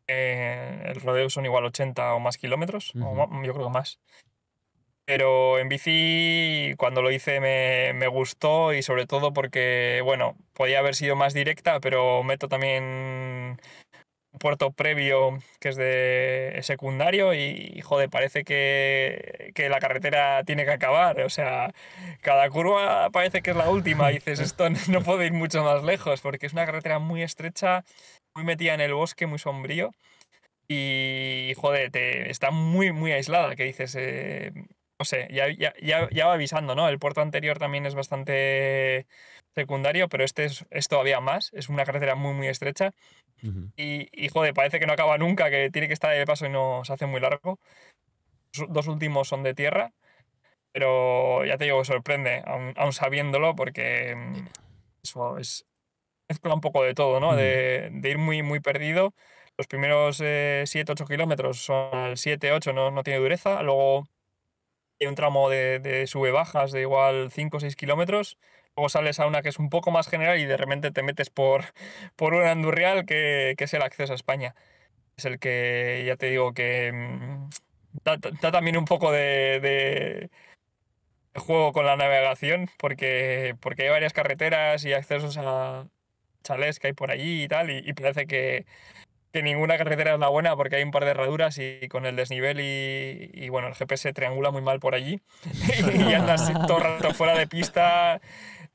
S3: eh, el rodeo son igual 80 o más kilómetros, yo creo más. Pero en bici, cuando lo hice, me, gustó y sobre todo porque, bueno, podía haber sido más directa, pero meto también un puerto previo que es de secundario y, joder, parece que, que la carretera tiene que acabar. O sea, cada curva parece que es la última. Y dices, esto no puede ir mucho más lejos porque es una carretera muy estrecha muy metida en el bosque, muy sombrío. Y, joder, te, está muy, muy aislada, que dices, eh, no sé, ya, ya, ya, va avisando, ¿no? El puerto anterior también es bastante secundario, pero este es, todavía más, es una carretera muy, muy estrecha. y, y, joder, parece que no acaba nunca, que tiene que estar de paso y no se hace muy largo. Los dos últimos son de tierra, pero ya te digo, sorprende, aún sabiéndolo, porque mm, eso es, mezcla un poco de todo, ¿no? Mm. De, ir muy, muy perdido. Los primeros 7-8 eh, kilómetros son al 7-8, no, no tiene dureza. Luego hay un tramo de, de sube-bajas de igual 5 o 6 kilómetros. Luego sales a una que es un poco más general y de repente te metes por, por un andurrial que, que es el acceso a España. Es el que ya te digo que mm, da, también un poco de, de juego con la navegación porque, porque hay varias carreteras y accesos a, chalés que hay por allí y tal, y, parece que, ninguna carretera es la buena porque hay un par de herraduras y con el desnivel y, bueno, el GPS triangula muy mal por allí y, andas todo rato fuera de pista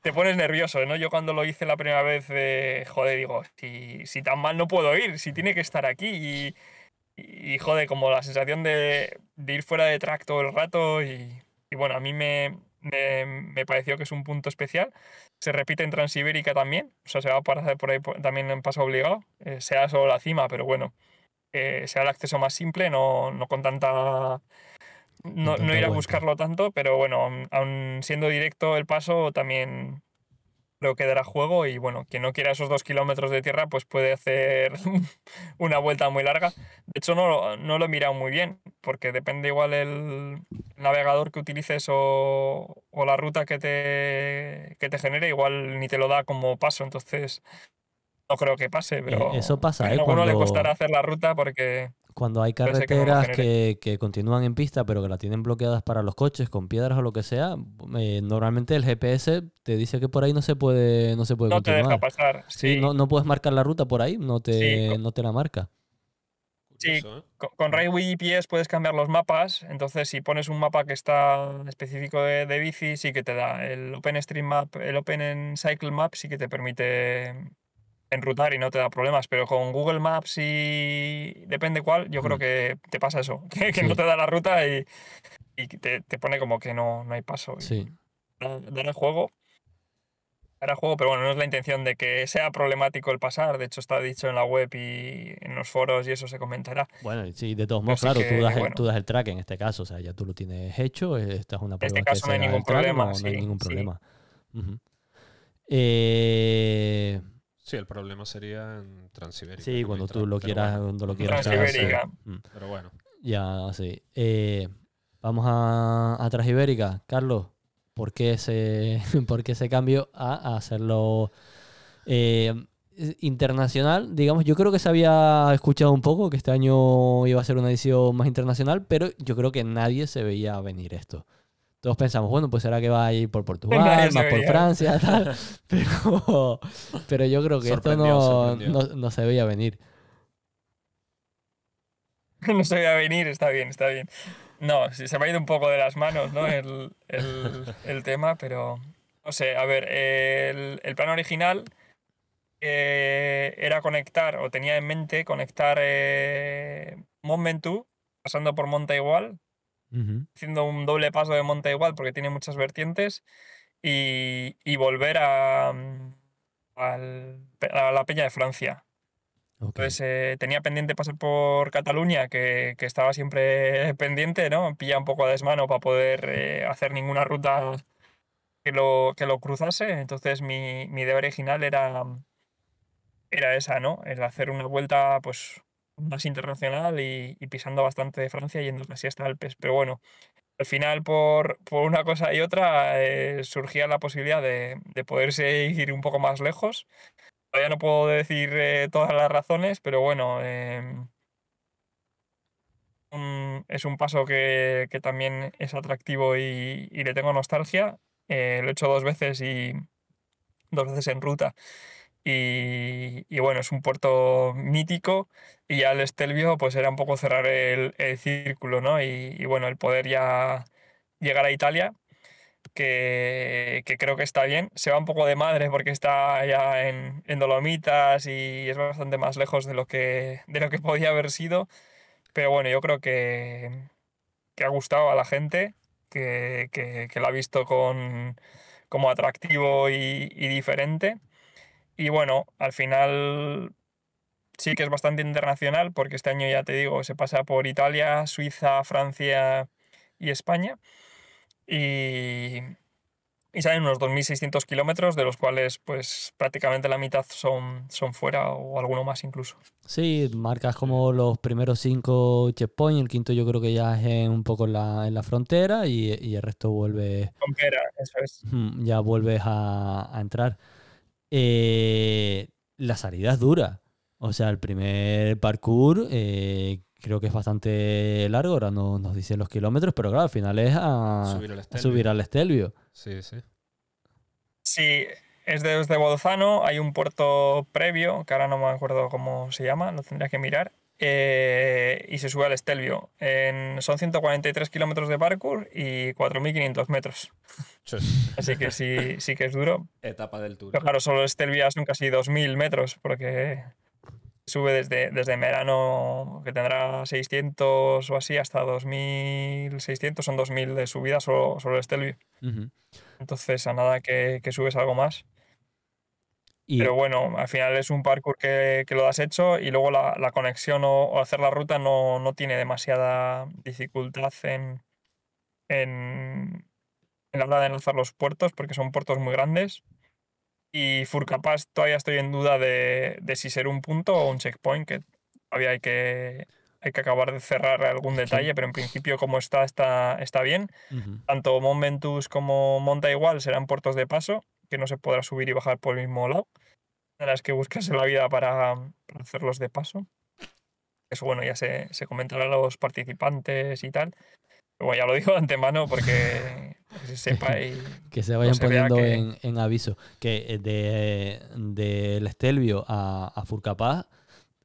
S3: te pones nervioso, ¿no? Yo cuando lo hice la primera vez, eh, joder, digo, si, tan mal no puedo ir, si tiene que estar aquí y, y, como la sensación de, ir fuera de tracto el rato y, y bueno, a mí me, me pareció que es un punto especial. Se repite en Transibérica también, o sea, se va a pasar por ahí también en paso obligado, eh, sea solo la cima, pero bueno, sea el acceso más simple, no, con tanta... No, no ir a buscarlo tanto, pero bueno, aun siendo directo el paso, también pero quedará juego y bueno, quien no quiera esos dos kilómetros de tierra pues puede hacer una vuelta muy larga. De hecho no, lo he mirado muy bien porque depende igual el navegador que utilices o, o la ruta que te, que te genere, igual ni te lo da como paso, entonces no creo que pase, pero. Eh, eso pasa, A ¿eh? le costará hacer la ruta porque. Cuando hay carreteras
S1: que, continúan en pista, pero que la tienen bloqueadas para los coches con piedras o lo que sea, eh, normalmente el GPS te dice que por ahí no se puede, no se puede no te deja pasar. Sí. no, puedes marcar la ruta por ahí, no te, te la marca.
S3: Sí, con, con Railway GPS puedes cambiar los mapas. Entonces, si pones un mapa que está específico de, de bici, sí que te da. El Open Map, el Open Cycle Map sí que te permite enrutar y no te da problemas, pero con Google Maps y depende cuál, yo creo mm. que te pasa eso, que, no te da la ruta y, te, pone como que no, no hay paso. Sí. Dar, el juego. era juego, pero bueno, no es la intención de que sea problemático el pasar, de hecho está dicho en la web y en los foros y eso se comentará.
S1: Bueno, sí, de todos modos, claro, tú, das, el track en este caso, o sea, ya tú lo tienes hecho, esta es una En este caso no, hay ningún problema, hay ningún problema. eh...
S2: Sí, el problema sería en Transibérica.
S1: Sí, cuando tú lo quieras, cuando lo quieras. Transibérica.
S2: Mm. Pero bueno.
S1: Ya, sí. Eh, vamos a, Transibérica. Carlos, ¿por qué ese, por qué cambio a, hacerlo eh, internacional? Digamos, yo creo que se había escuchado un poco que este año iba a ser una edición más internacional, pero yo creo que nadie se veía venir esto todos pensamos, bueno, pues será que va a ir por Portugal, más por Francia, tal. Pero, yo creo que esto no, se veía venir.
S3: No se veía venir, está bien, está bien. No, se me ha ido un poco de las manos, ¿no? El, tema, pero. No sé, a ver, el, el plan original eh, era conectar, o tenía en mente conectar eh, Mont pasando por Monta Igual, haciendo un doble paso de monta igual porque tiene muchas vertientes y, volver mm, a, la Peña de Francia. Entonces eh, tenía pendiente pasar por Cataluña, que, estaba siempre pendiente, ¿no? Pilla un poco a desmano para poder eh, hacer ninguna ruta que lo, que lo cruzase. Entonces mi, idea original era, mm, era esa, ¿no? El hacer una vuelta, pues más internacional y, pisando bastante de Francia yendo casi hasta Alpes. Pero bueno, al final por, una cosa y otra eh, surgía la posibilidad de, de, poderse ir un poco más lejos. Todavía no puedo decir eh, todas las razones, pero bueno, em, es un paso que, también es atractivo y, y le tengo nostalgia. Eh, lo he hecho dos veces y dos veces en ruta. Y, bueno, es un puerto mítico y ya el Estelvio pues era un poco cerrar el, el círculo, ¿no? Y, bueno, el poder ya llegar a Italia, que, creo que está bien. Se va un poco de madre porque está ya en, en, Dolomitas y es bastante más lejos de lo, que, de lo que podía haber sido. Pero bueno, yo creo que, ha gustado a la gente, que, que, la ha visto como atractivo y diferente. Y bueno, al final sí que es bastante internacional, porque este año ya te digo, se pasa por Italia, Suiza, Francia y España. Y, y salen unos 2.600 kilómetros, de los cuales pues prácticamente la mitad son, son fuera o alguno más incluso. Sí, marcas
S1: como los primeros cinco checkpoints, el quinto yo creo que ya es un poco en la, en la frontera y, y, el resto vuelve...
S2: Frontera, eso es.
S1: Ya vuelves a, a entrar. Eh, la salida es dura. O sea, el primer parkour eh, creo que es bastante largo. Ahora no nos dicen los kilómetros, pero claro, al final es a subir al Estelvio.
S2: Sí, sí. es
S3: desde Bolzano, Hay un puerto previo, que ahora no me acuerdo cómo se llama, lo tendría que mirar. Eh, y se sube al Estelvio. En, son 143 kilómetros de parkour y 4.500 metros. Así que sí, sí que es duro.
S2: Etapa del tour.
S3: claro, solo estelvio son casi 2.000 metros porque sube desde, desde Merano, que tendrá 600 o así, hasta 2.600. Son 2.000 de subida solo, solo Estelvio. Entonces, a nada que subes algo más. Pero bueno, al final es un parkour que, que lo has hecho y luego la, la conexión o, hacer la ruta no, no tiene demasiada dificultad en, en, en, la hora de enlazar los puertos porque son puertos muy grandes. Y Furcapaz todavía estoy en duda de, de, si ser un punto o un checkpoint, que todavía hay que, hay que acabar de cerrar algún detalle, pero en principio como está, está, está bien. Tanto Momentus como Monta igual serán puertos de paso que no se podrá subir y bajar por el mismo lado. las que buscarse la vida para, hacerlos de paso. Eso, bueno, ya se, se comentará a los participantes y tal. bueno, ya lo digo de antemano porque se sepa y. que se vayan poniendo
S1: en, aviso. Que eh, de, Estelvio a, a Furcapaz,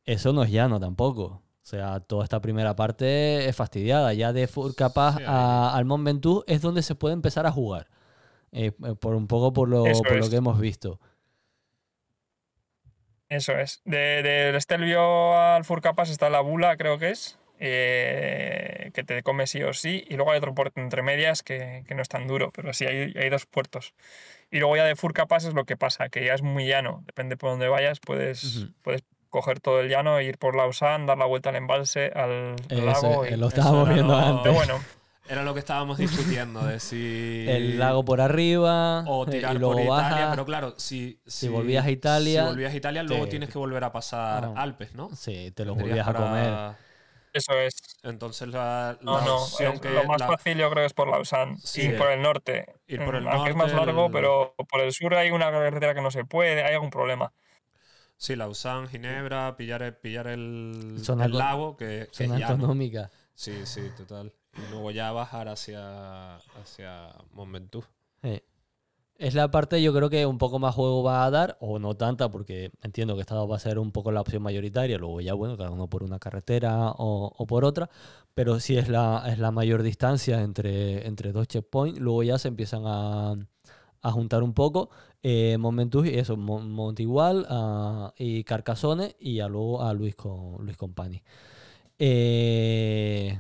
S1: eso no es llano tampoco. O sea, toda esta primera parte es fastidiada. Ya de Furcapaz capaz al Mont es donde se puede empezar a jugar. Eh, eh, por un poco por lo, por lo que hemos visto.
S3: Eso es. Del Estelvio al Furcapas está la bula, creo que es, eh, que te comes sí o sí. Y luego hay otro puerto entre medias que, que no es tan duro, pero sí hay, hay, dos puertos. Y luego ya de Furcapas es lo que pasa, que ya es muy llano. Depende por dónde vayas, puedes, puedes coger todo el llano, e ir por Lausanne,
S2: dar la vuelta al embalse, al, lago. lo estábamos viendo antes. Pero bueno. Era lo que estábamos discutiendo, de si... El lago por arriba. O eh, tirar por Italia, pero claro, si, volvías a Italia... Si volvías a Italia, luego tienes que volver a pasar ah. Alpes, ¿no? Sí, te los volvías a comer. Eso es. Entonces la, Lo más fácil yo creo es por
S3: Lausanne, sí. ir por el norte. Ir por el Aunque es más largo, pero por el sur hay una carretera que no
S2: se puede, hay algún problema. Sí, Lausanne, Ginebra, pillar, pillar el, lago, que, que Sí, sí, total luego ya bajar hacia, hacia
S1: Es la parte yo creo que un poco más juego va a dar, o no tanta, porque entiendo que esta va a ser un poco la opción mayoritaria, luego ya bueno, cada uno por una carretera o, por otra, pero si es la, es la mayor distancia entre, entre dos checkpoints, luego ya se empiezan a, juntar un poco, eh, y eso, Montigual ah, y Carcassonne y ya luego a Luis con Luis Compani. Eh,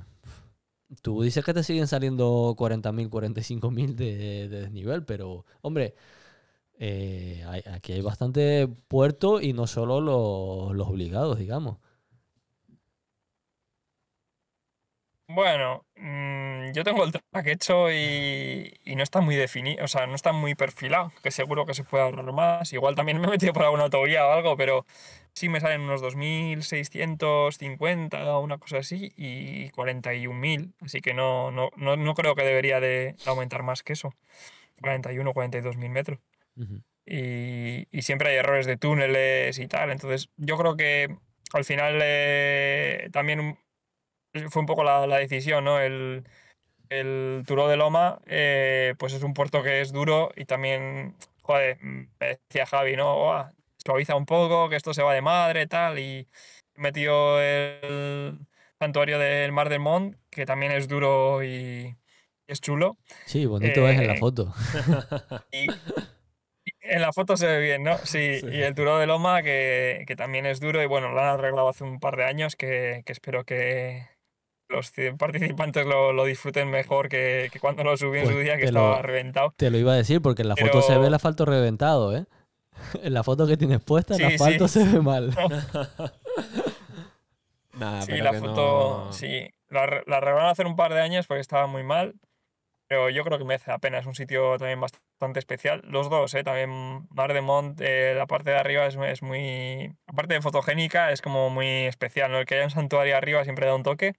S1: tú dices que te siguen saliendo 40.000, 45.000 de, de desnivel, pero hombre, eh, aquí hay bastante puerto y no solo los, obligados, digamos.
S3: Bueno, mm, yo tengo el track hecho y, no está muy definido, o sea, no está muy perfilado, que seguro que se puede ahorrar más. Igual también me he metido por alguna teoría o algo, pero sí me salen unos 2.650 o una cosa así y 41.000, así que no, no, no, creo que debería de aumentar más que eso, 41 o 42.000 metros. y, siempre hay errores de túneles y tal, entonces yo creo que al final eh, también fue un poco la, la decisión, ¿no? El, el Turo de Loma, eh, pues es un puerto que es duro y también, joder, mm, decía Javi, ¿no? suaviza un poco, que esto se va de madre, tal, y metió el santuario del Mar del Mont, que también es duro y es chulo. Sí, bonito es en la eh, foto. Y, en la foto se ve bien, ¿no? Sí, y el duro de Loma, que, que, también es duro, y bueno, lo han arreglado hace un par de años, que, que espero que los participantes lo, lo disfruten mejor que,
S2: cuando lo subí en su pues día, que estaba reventado.
S1: Te lo iba a decir, porque en la foto se ve el asfalto reventado, ¿eh? en la foto que tienes puesta, sí, el asfalto se ve mal.
S2: sí, la foto, sí.
S3: La, la hace un par de años porque estaba muy mal. Pero yo creo que merece la pena. Es un sitio también bastante especial. Los dos, ¿eh? También Mar de Mont, eh, la parte de arriba es, muy. Aparte de fotogénica, es como muy especial, ¿no? El que haya un santuario arriba siempre da un toque.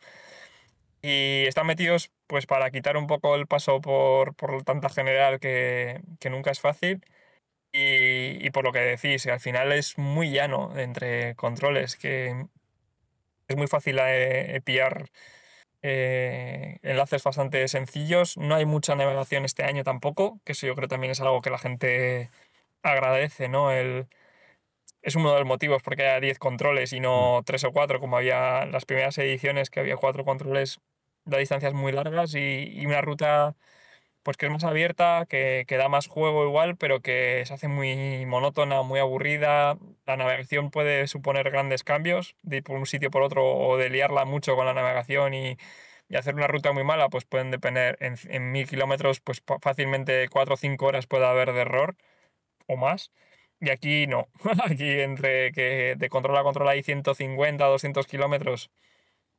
S3: Y están metidos, pues, para quitar un poco el paso por, por tanta general que, que nunca es fácil. Y, por lo que decís, al final es muy llano entre controles, que es muy fácil eh, eh, pillar eh, enlaces bastante sencillos. No hay mucha navegación este año tampoco, que eso yo creo también es algo que la gente agradece, ¿no? es uno de los motivos porque hay 10 controles y mm. no 3 o 4, como había las primeras ediciones, que había 4 controles de distancias muy largas y una ruta pues que es más abierta, que, da más juego igual, pero que se hace muy monótona, muy aburrida. La navegación puede suponer grandes cambios de ir por un sitio por otro o de liarla mucho con la navegación y, hacer una ruta muy mala, pues pueden depender en, en mil kilómetros, pues fácilmente cuatro o cinco horas puede haber de error o más. Y aquí no, aquí entre que de control a control hay 150, 200 kilómetros,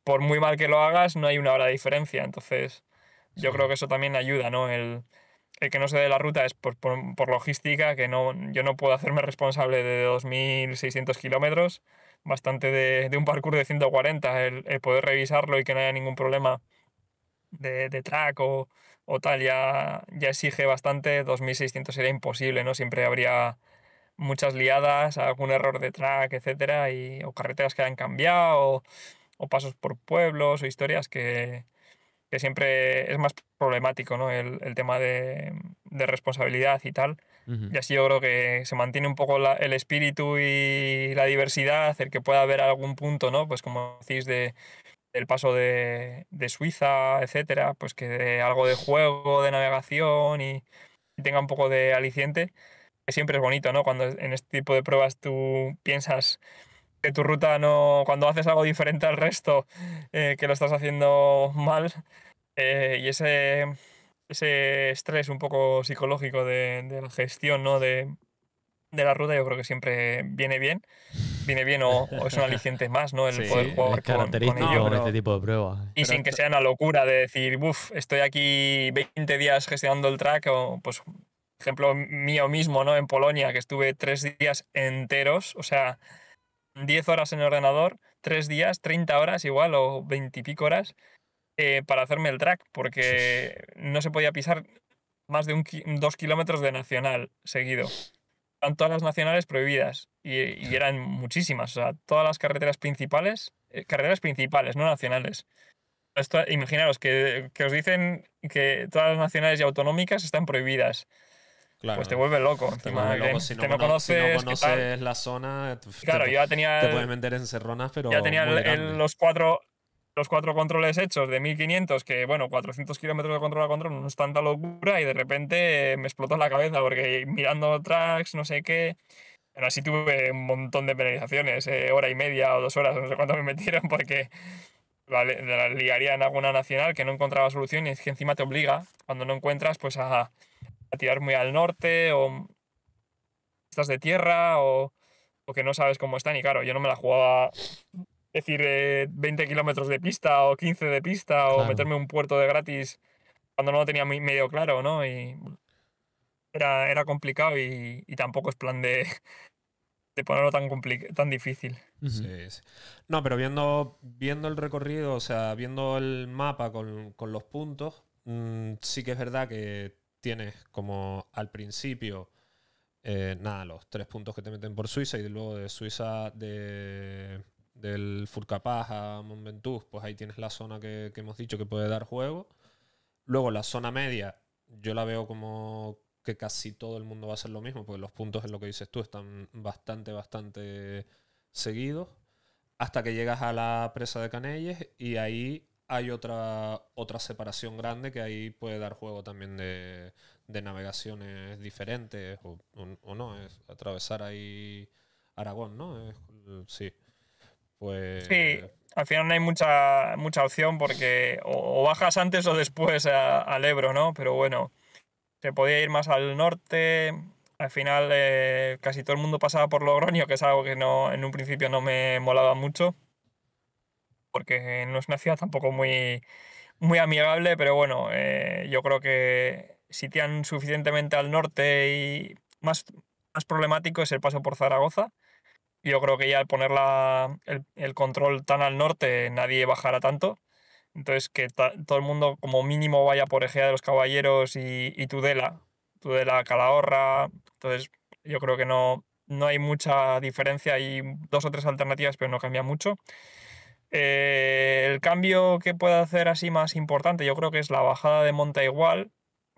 S3: por muy mal que lo hagas, no hay una hora de diferencia. Entonces yo creo que eso también ayuda, ¿no? El, que no se dé la ruta es por, por, logística, que no, yo no puedo hacerme responsable de 2.600 kilómetros, bastante de, un parkour de 140, el, poder revisarlo y que no haya ningún problema de, de track o, o, tal, ya, exige bastante, 2.600 sería imposible, ¿no? Siempre habría muchas liadas, algún error de track, etcétera, y, o carreteras que hayan cambiado, o pasos por pueblos, o historias que, que siempre es más problemático, ¿no? El, tema de, responsabilidad y tal. Y así yo creo que se mantiene un poco el espíritu y la diversidad, el que pueda haber algún punto, ¿no? Pues como decís, de, del paso de, Suiza, etcétera, pues que algo de juego, de navegación y, tenga un poco de aliciente, que siempre es bonito, ¿no? Cuando en este tipo de pruebas tú piensas que tu ruta no, cuando haces algo diferente al resto, eh, que lo estás haciendo mal, eh, y ese, ese estrés un poco psicológico de, la gestión ¿no? de, la ruta, yo creo que siempre viene bien. Viene bien o, es un aliciente más, ¿no? El poder jugar con, este tipo de pruebas. Y sin que sea una locura de decir, uff, estoy aquí 20 días gestionando el track, o pues ejemplo mío mismo, ¿no? En Polonia, que estuve tres días enteros, o sea, 10 horas en el ordenador, 3 días, 30 horas igual o 20 y pico horas eh, para hacerme el track, porque no se podía pisar más de 2 kilómetros de nacional seguido. Están todas las nacionales prohibidas y, eran muchísimas, o sea, todas las carreteras principales, eh, carreteras principales, no nacionales. Esto, imaginaros que, que os dicen que todas las nacionales y autonómicas están prohibidas. Pues te vuelve loco. Te no, conoces, la
S2: zona, claro, yo ya tenía te puedes meter en pero. Ya tenía los,
S3: cuatro, los cuatro controles hechos de 1500, que bueno, 400 kilómetros de control a control no es tanta locura, y de repente me explotó la cabeza porque mirando tracks, no sé qué. Pero así tuve un montón de penalizaciones, eh, hora y media o dos horas, no sé cuánto me metieron, porque la, la ligaría en alguna nacional que no encontraba solución y es que encima te obliga, cuando no encuentras, pues a a tirar muy al norte o estás de tierra o, o que no sabes cómo están. Y claro, yo no me la jugaba decir 20 eh, kilómetros de pista o 15 de pista o meterme un puerto de gratis cuando no lo tenía medio claro, ¿no? Y era, complicado y, tampoco es plan de,
S2: de ponerlo tan, tan difícil. Sí, No, pero viendo, viendo el recorrido, o sea, viendo el mapa con, los puntos, mm, sí que es verdad que tienes como al principio, eh, nada, los tres puntos que te meten por Suiza y luego de Suiza de, del Furcapaz a Montventus, pues ahí tienes la zona que, que hemos dicho que puede dar juego. Luego la zona media, yo la veo como que casi todo el mundo va a hacer lo mismo, porque los puntos en lo que dices tú están bastante, bastante seguidos, hasta que llegas a la presa de Canelles y ahí hay otra, otra separación grande que ahí puede dar juego también de, de navegaciones diferentes o, no, es atravesar ahí Aragón, ¿no? sí. Pues... Sí,
S3: al final no hay mucha, mucha opción porque o, bajas antes o después al Ebro, ¿no? Pero bueno, se podía ir más al norte. Al final eh, casi todo el mundo pasaba por Logroño, que es algo que no, en un principio no me molaba mucho porque no es una ciudad tampoco muy, muy amigable, pero bueno, eh, yo creo que si tienen suficientemente al norte y más, más problemático es el paso por Zaragoza. Yo creo que ya al poner el, control tan al norte nadie bajará tanto. Entonces que todo el mundo como mínimo vaya por Ejea de los Caballeros y, Tudela, Tudela Calahorra. Entonces yo creo que no, no hay mucha diferencia, hay dos o tres alternativas, pero no cambia mucho. Eh, el cambio que puede hacer así más importante, yo creo que es la bajada de Montaigual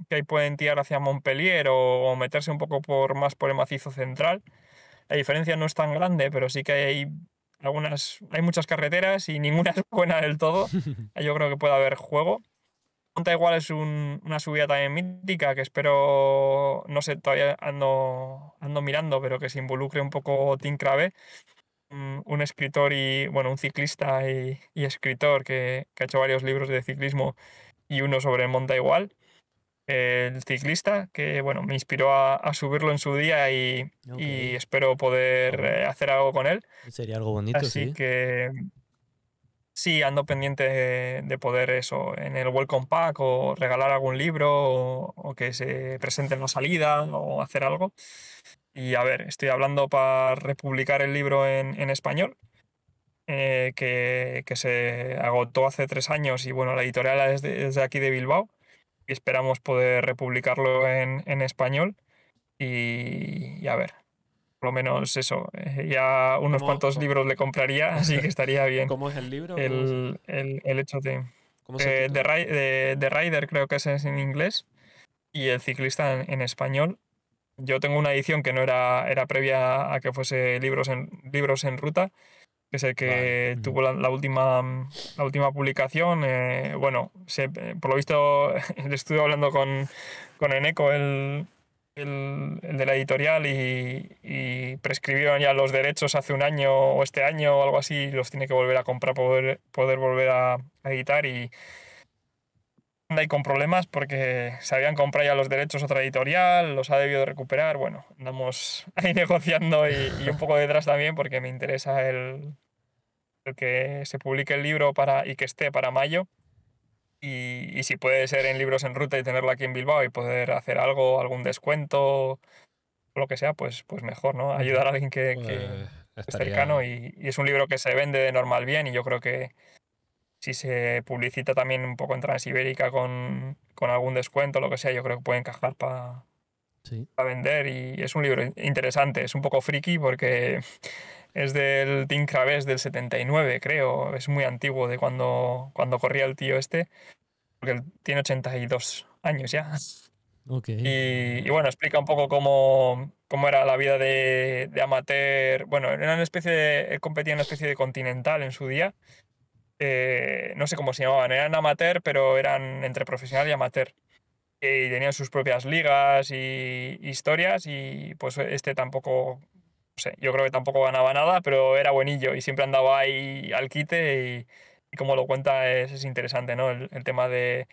S3: que ahí pueden tirar hacia Montpellier o, meterse un poco por, más por el macizo central. La diferencia no es tan grande, pero sí que hay algunas, hay muchas carreteras y ninguna es buena del todo. Yo creo que puede haber juego. Montaigual es una subida también mítica que espero, no sé, todavía ando, ando mirando, pero que se involucre un poco Team Crave un escritor y, bueno, un ciclista y, escritor que, ha hecho varios libros de ciclismo y uno sobre monta igual. El ciclista, que bueno, me inspiró a, subirlo en su día y, espero poder eh, hacer algo con él.
S1: Sería algo bonito, Así
S3: que sí, ando pendiente de, poder eso, en el Welcome Pack o regalar algún libro o, o que se presente en la salida o hacer algo. Y a ver, estoy hablando para republicar el libro en, español, eh, que, se agotó hace tres años y bueno, la editorial es de, aquí de Bilbao y esperamos poder republicarlo en, español. Y, a ver, por lo menos eso, eh, ya unos cuantos libros le compraría, así que estaría bien. ¿Cómo es el libro? El, hecho de... ¿Cómo se eh, The, Rider creo que es en inglés y el ciclista en español yo tengo una edición que no era, era previa a que fuese libros en, libros en ruta, que es el que tuvo la, última, la última publicación. Eh, bueno, eh, por lo visto estuve hablando con, con Eneco, el, el, de la editorial, y, y, prescribieron ya los derechos hace un año o este año o algo así, y los tiene que volver a comprar poder, poder volver a, a editar y Bandai con problemas porque se habían comprado ya los derechos otra editorial, los ha debido recuperar. Bueno, andamos ahí negociando y, un poco detrás también porque me interesa el, que se publique el libro para, y que esté para mayo. Y, y, si puede ser en libros en ruta y tenerlo aquí en Bilbao y poder hacer algo, algún descuento, lo que sea, pues, pues mejor, ¿no? Ayudar a alguien que, que
S2: pues, es cercano
S3: y, y es un libro que se vende de normal bien y yo creo que si se publicita también un poco en Transibérica con, con algún descuento, lo que sea, yo creo que puede encajar para vender. Y es un libro interesante, es un poco friki porque es del Team Cravés del 79, creo. Es muy antiguo de cuando, cuando corría el tío este, porque él tiene 82 años ya. Y, bueno, explica un poco cómo, era la vida de, amateur. Bueno, era una especie de, él competía en una especie de continental en su día eh, no sé cómo se llamaban, eran amateur, pero eran entre profesional y amateur. Y tenían sus propias ligas y historias y pues este tampoco, no sé, yo creo que tampoco ganaba nada, pero era buenillo y siempre andaba ahí al quite y, como lo cuenta es, interesante, ¿no? El, tema de,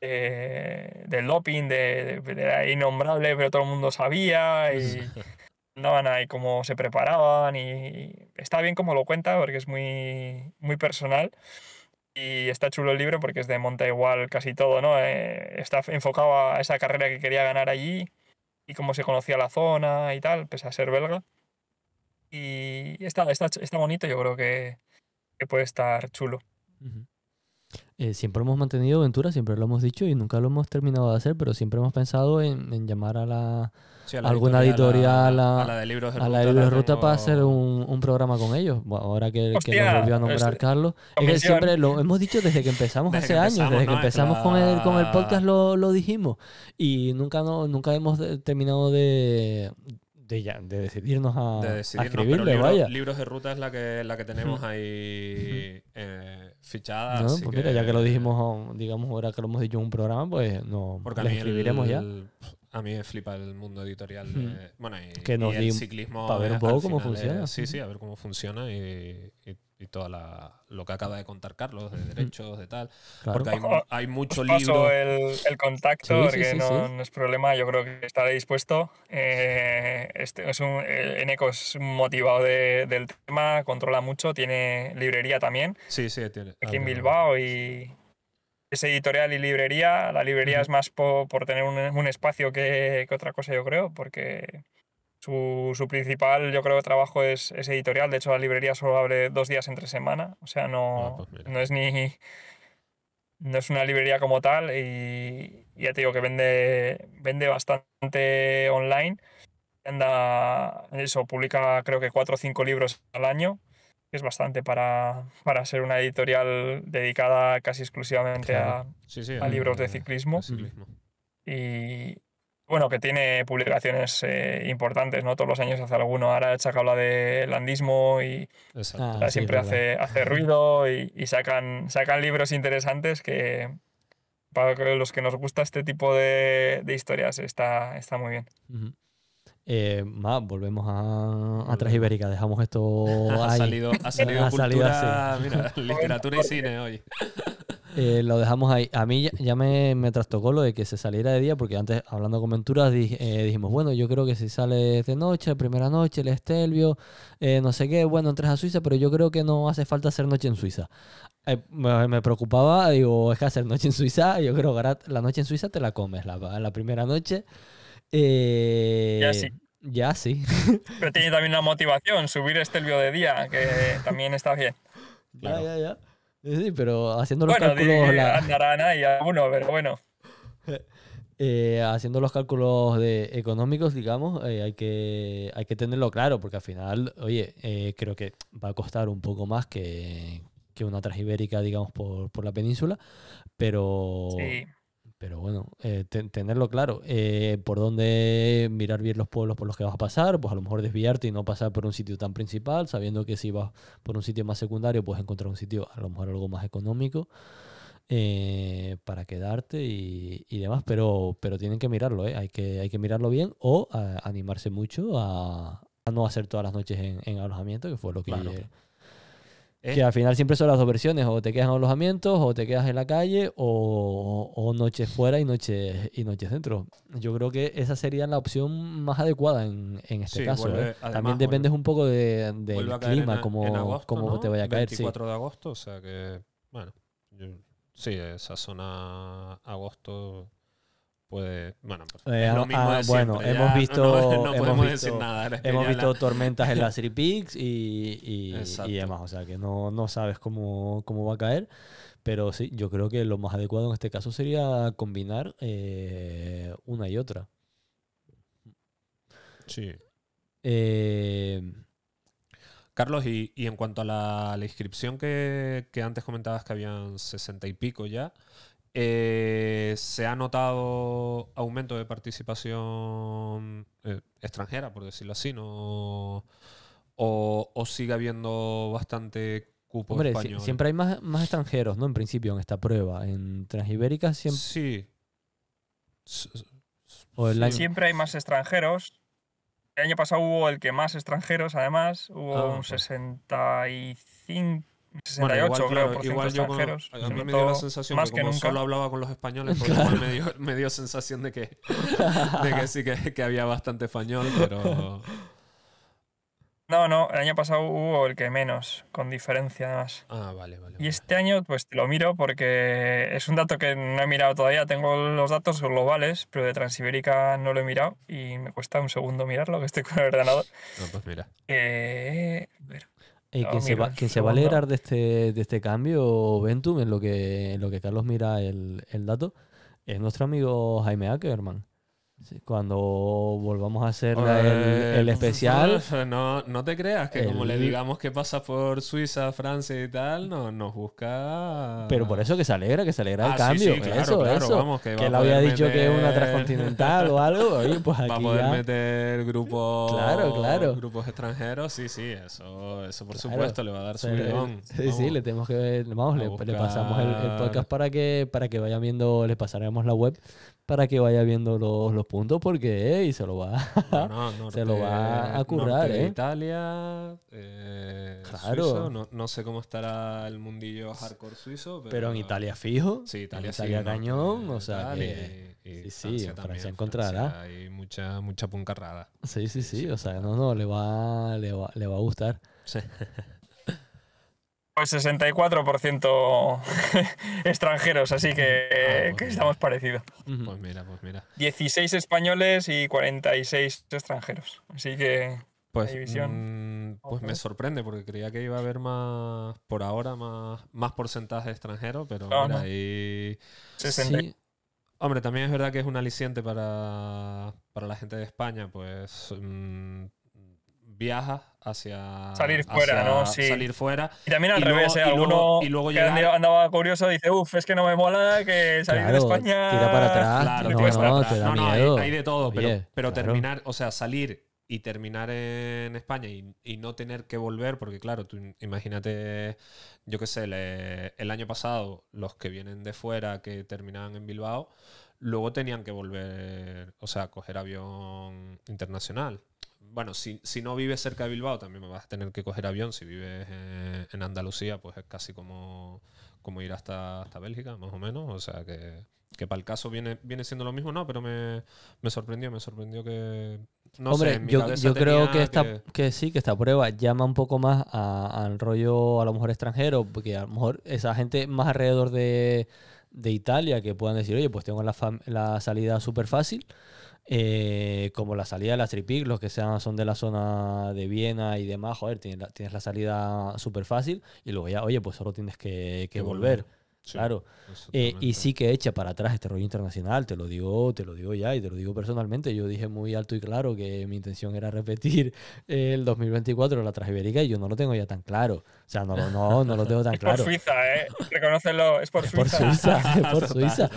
S3: del doping, de, innombrable, pero todo el mundo sabía y... andaban ahí, cómo se preparaban y está bien como lo cuenta porque es muy, muy personal. Y está chulo el libro porque es de monta igual casi todo, ¿no? Eh, está enfocado a esa carrera que quería ganar allí y cómo se conocía la zona y tal, pese a ser belga. Y está, está, bonito, yo creo que, que puede estar chulo
S1: eh, siempre hemos mantenido Ventura, siempre lo hemos dicho y nunca lo hemos terminado de hacer, pero siempre hemos pensado en, llamar a la, alguna editorial, a, la, de libros de ruta, para hacer un, programa con ellos. ahora que, nos volvió a nombrar Carlos, es siempre lo hemos dicho desde que empezamos hace años, desde que empezamos con, el, con el podcast lo, lo dijimos y nunca, no, nunca hemos terminado de de, ya, de decidirnos a, escribirle, vaya. Libros
S2: de ruta es la que, la que tenemos ahí eh, fichada. Pues mira, ya que lo
S1: dijimos, digamos, ahora que lo hemos dicho en un programa, pues no, Porque escribiremos ya.
S2: A mí me flipa el mundo editorial. bueno, y, el ciclismo. A ver un poco cómo funciona. sí, sí, a ver cómo funciona y, y, todo lo que acaba de contar Carlos, de derechos, de tal. Porque hay, hay mucho Os libro. El, el contacto, porque no,
S3: es problema, yo creo que estaré dispuesto. Eh, este es un, eh, Eneco es motivado del tema, controla mucho, tiene librería también.
S2: Sí, sí, tiene. Aquí ah, en
S3: Bilbao y es editorial y librería. La librería es más por, tener un, espacio que, otra cosa, yo creo, porque su, principal, yo creo, trabajo es, editorial. De hecho, la librería solo abre dos días entre semana. O sea, no, ah, pues es ni... No es una librería como tal y, ya te digo que vende, vende bastante online anda eso, publica creo que cuatro o cinco libros al año es bastante para, para, ser una editorial dedicada casi exclusivamente a, libros de ciclismo. Y bueno, que tiene publicaciones eh, importantes, ¿no? Todos los años hace alguno. Ahora saca habla de landismo y ah, siempre hace, hace, ruido y, sacan, sacan libros interesantes que para los que nos gusta este tipo de, historias está, está muy bien.
S1: Eh, más, volvemos a, atrás ibérica, dejamos esto. ha, Salido, ha salido, cultura,
S2: literatura y cine hoy.
S1: Eh, lo dejamos ahí. A mí ya, me, trastocó lo de que se saliera de día, porque antes, hablando con Venturas, eh, dijimos, bueno, yo creo que si sale de noche, primera noche, el Estelvio, no sé qué, bueno, entras a Suiza, pero yo creo que no hace falta hacer noche en Suiza. Me, preocupaba, digo, es que hacer noche en Suiza, yo creo que la noche en Suiza te la comes, la, la primera noche ya sí. Eh, ya sí.
S3: Pero tiene también una motivación, subir este Estelvio de día, que también está bien. Ya,
S1: ya, Sí, pero haciendo los bueno, cálculos.
S3: La... algunos, pero bueno.
S1: Eh, haciendo los cálculos de, económicos, digamos, eh, hay, que, hay que tenerlo claro, porque al final, oye, creo que va a costar un poco más que, una transibérica, digamos, por, por la península, pero, sí. Pero bueno, eh, tenerlo claro, eh, por dónde mirar bien los pueblos por los que vas a pasar, pues a lo mejor desviarte y no pasar por un sitio tan principal, sabiendo que si vas por un sitio más secundario, puedes encontrar un sitio a lo mejor algo más económico eh, para quedarte y, demás, pero, pero tienen que mirarlo, hay, que, hay que mirarlo bien o animarse mucho a, no hacer todas las noches en, alojamiento, que fue lo que... ¿Eh? Que al final siempre son las dos versiones, o te quedas en alojamientos, o te quedas en la calle, o, noches fuera y noches y dentro. Yo creo que esa sería la opción más adecuada en, este caso. ¿eh? También dependes un poco del clima, cómo como, te vaya a caer. 24
S2: de agosto, o sea que, bueno, sí, esa zona agosto pues Bueno, bueno hemos visto. No, podemos decir nada. Hemos visto tormentas en las Three
S1: Peaks y, y, demás. O sea, que no, sabes cómo, va a caer. Pero sí, yo creo que lo más adecuado en este caso sería combinar eh,
S2: una y otra. Sí. Eh, Carlos, y, en cuanto a la, inscripción que, que, antes comentabas que habían sesenta y pico ya, eh, se ha notado aumento de participación eh, extranjera, por decirlo así, ¿no? O, sigue habiendo bastante cupo español. siempre hay
S1: más, más extranjeros, ¿no? En principio, en esta prueba. En Transibérica siempre.
S3: Sí. Siempre hay más extranjeros. El año pasado hubo el que más extranjeros, además. Hubo ah, un 65 68, igual, creo, por igual yo a mí me dio la sensación más que, nunca. solo hablaba con los españoles, porque
S2: me dio, sensación de que, sí que, había bastante español, pero...
S3: No, no, el año pasado hubo el que menos, con diferencia además.
S2: Ah, vale, vale.
S3: Y este año, pues te lo miro porque es un dato que no he mirado todavía. Tengo los datos globales, pero de Transibérica no lo he mirado y me cuesta un segundo mirarlo, que estoy con el ordenador. No,
S2: pues mira. Eh, ver. Y que se va, se va a alegrar
S1: de este, de este cambio, Ventum, en lo que, en lo que Carlos mira el, el dato, es nuestro amigo Jaime Ackerman cuando volvamos a hacer pues, el, especial.
S2: No, te creas que como le digamos que pasa por Suiza, Francia y tal, nos busca.
S1: Pero por eso que se alegra, que se alegra el ah, cambio. eso, eso. que, le había dicho que es una transcontinental o algo. Oye, pues a poder meter grupos. Claro, claro. Grupos
S2: extranjeros, sí, sí, eso, por supuesto le va a dar su león. Sí, sí,
S1: le tenemos que vamos, le, pasamos el, podcast para que, para que vaya viendo, le pasaremos la web para que vaya viendo los, los puntos porque y se lo va, no, se lo va a currar. Eh.
S2: Italia, eh, claro. no, no, sé cómo estará el mundillo hardcore suizo. Pero, en Italia fijo, sí, Italia, en Italia cañón, o sea sí, sí, en Francia también, encontrará. hay mucha, mucha puncarrada.
S1: Sí, sí, sí, o sea, no, no, le va, le va, le va a gustar. Sí.
S2: Pues 64%
S3: extranjeros, así que, ah, pues estamos parecidos.
S2: Pues mira, pues mira.
S3: 16 españoles y 46 extranjeros. Así que.
S2: Pues, mm, pues me sorprende porque creía que iba a haber más, por ahora, más, más porcentaje extranjero, pero ahí. 60. Hombre, también es verdad que es un aliciente para, la gente de España, pues mm, Viaja hacia. Salir fuera, ¿no? Salir fuera. Y también al revés, ¿eh? Alguno y luego, andaba curioso dice, uff, es que no me mola que salir de España. Tira para atrás. no, no, no, hay, de todo, pero, terminar, o sea, salir y terminar en España y, no tener que volver, porque claro, tú imagínate, yo qué sé, el año pasado los que vienen de fuera que terminaban en Bilbao, luego tenían que volver, o sea, coger avión internacional bueno, si, no vives cerca de Bilbao, también vas a tener que coger avión. Si vives eh, en Andalucía, pues es casi como, ir hasta, hasta Bélgica, más o menos. O sea que, para el caso viene, viene siendo lo mismo, no, pero me, sorprendió, me sorprendió que. No Hombre, yo, yo creo que, esta,
S1: que... sí, que esta prueba llama un poco más al rollo a lo mejor extranjero, porque a lo mejor esa gente más alrededor de, de Italia que puedan decir, oye, pues tengo la, la salida súper fácil eh, como la salida de la Tripic, los que sean, son de la zona de Viena y demás, joder, tienes la, tienes la salida súper fácil y luego ya, oye, pues solo tienes que, que volver claro. Eh, y sí que echa para atrás este rollo internacional, te lo digo, te lo digo ya y te lo digo personalmente. Yo dije muy alto y claro que mi intención era repetir el 2024 la Transibérica y yo no lo tengo ya tan claro. O sea, no, lo tengo tan claro. Es por
S3: Suiza, ¿eh? Reconócelo, es por Suiza. Por Suiza, es por Suiza.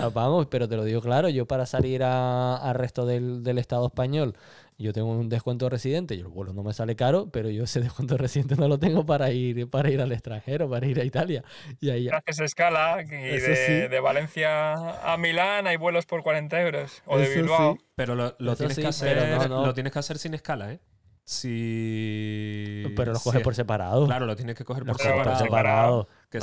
S1: No, vamos, pero te lo digo claro, yo para salir al resto del, del Estado español yo tengo un descuento residente, yo el vuelo no me sale caro, pero yo ese descuento residente no lo tengo para ir, para ir al extranjero, para ir a Italia.
S2: Y ahí
S3: escala, y de, Valencia a Milán hay vuelos por 40 euros, o de Bilbao. Pero lo, lo tienes que
S2: hacer, sin escala, ¿eh? Pero lo coges por separado. Claro, lo tienes que coger por separado. Que,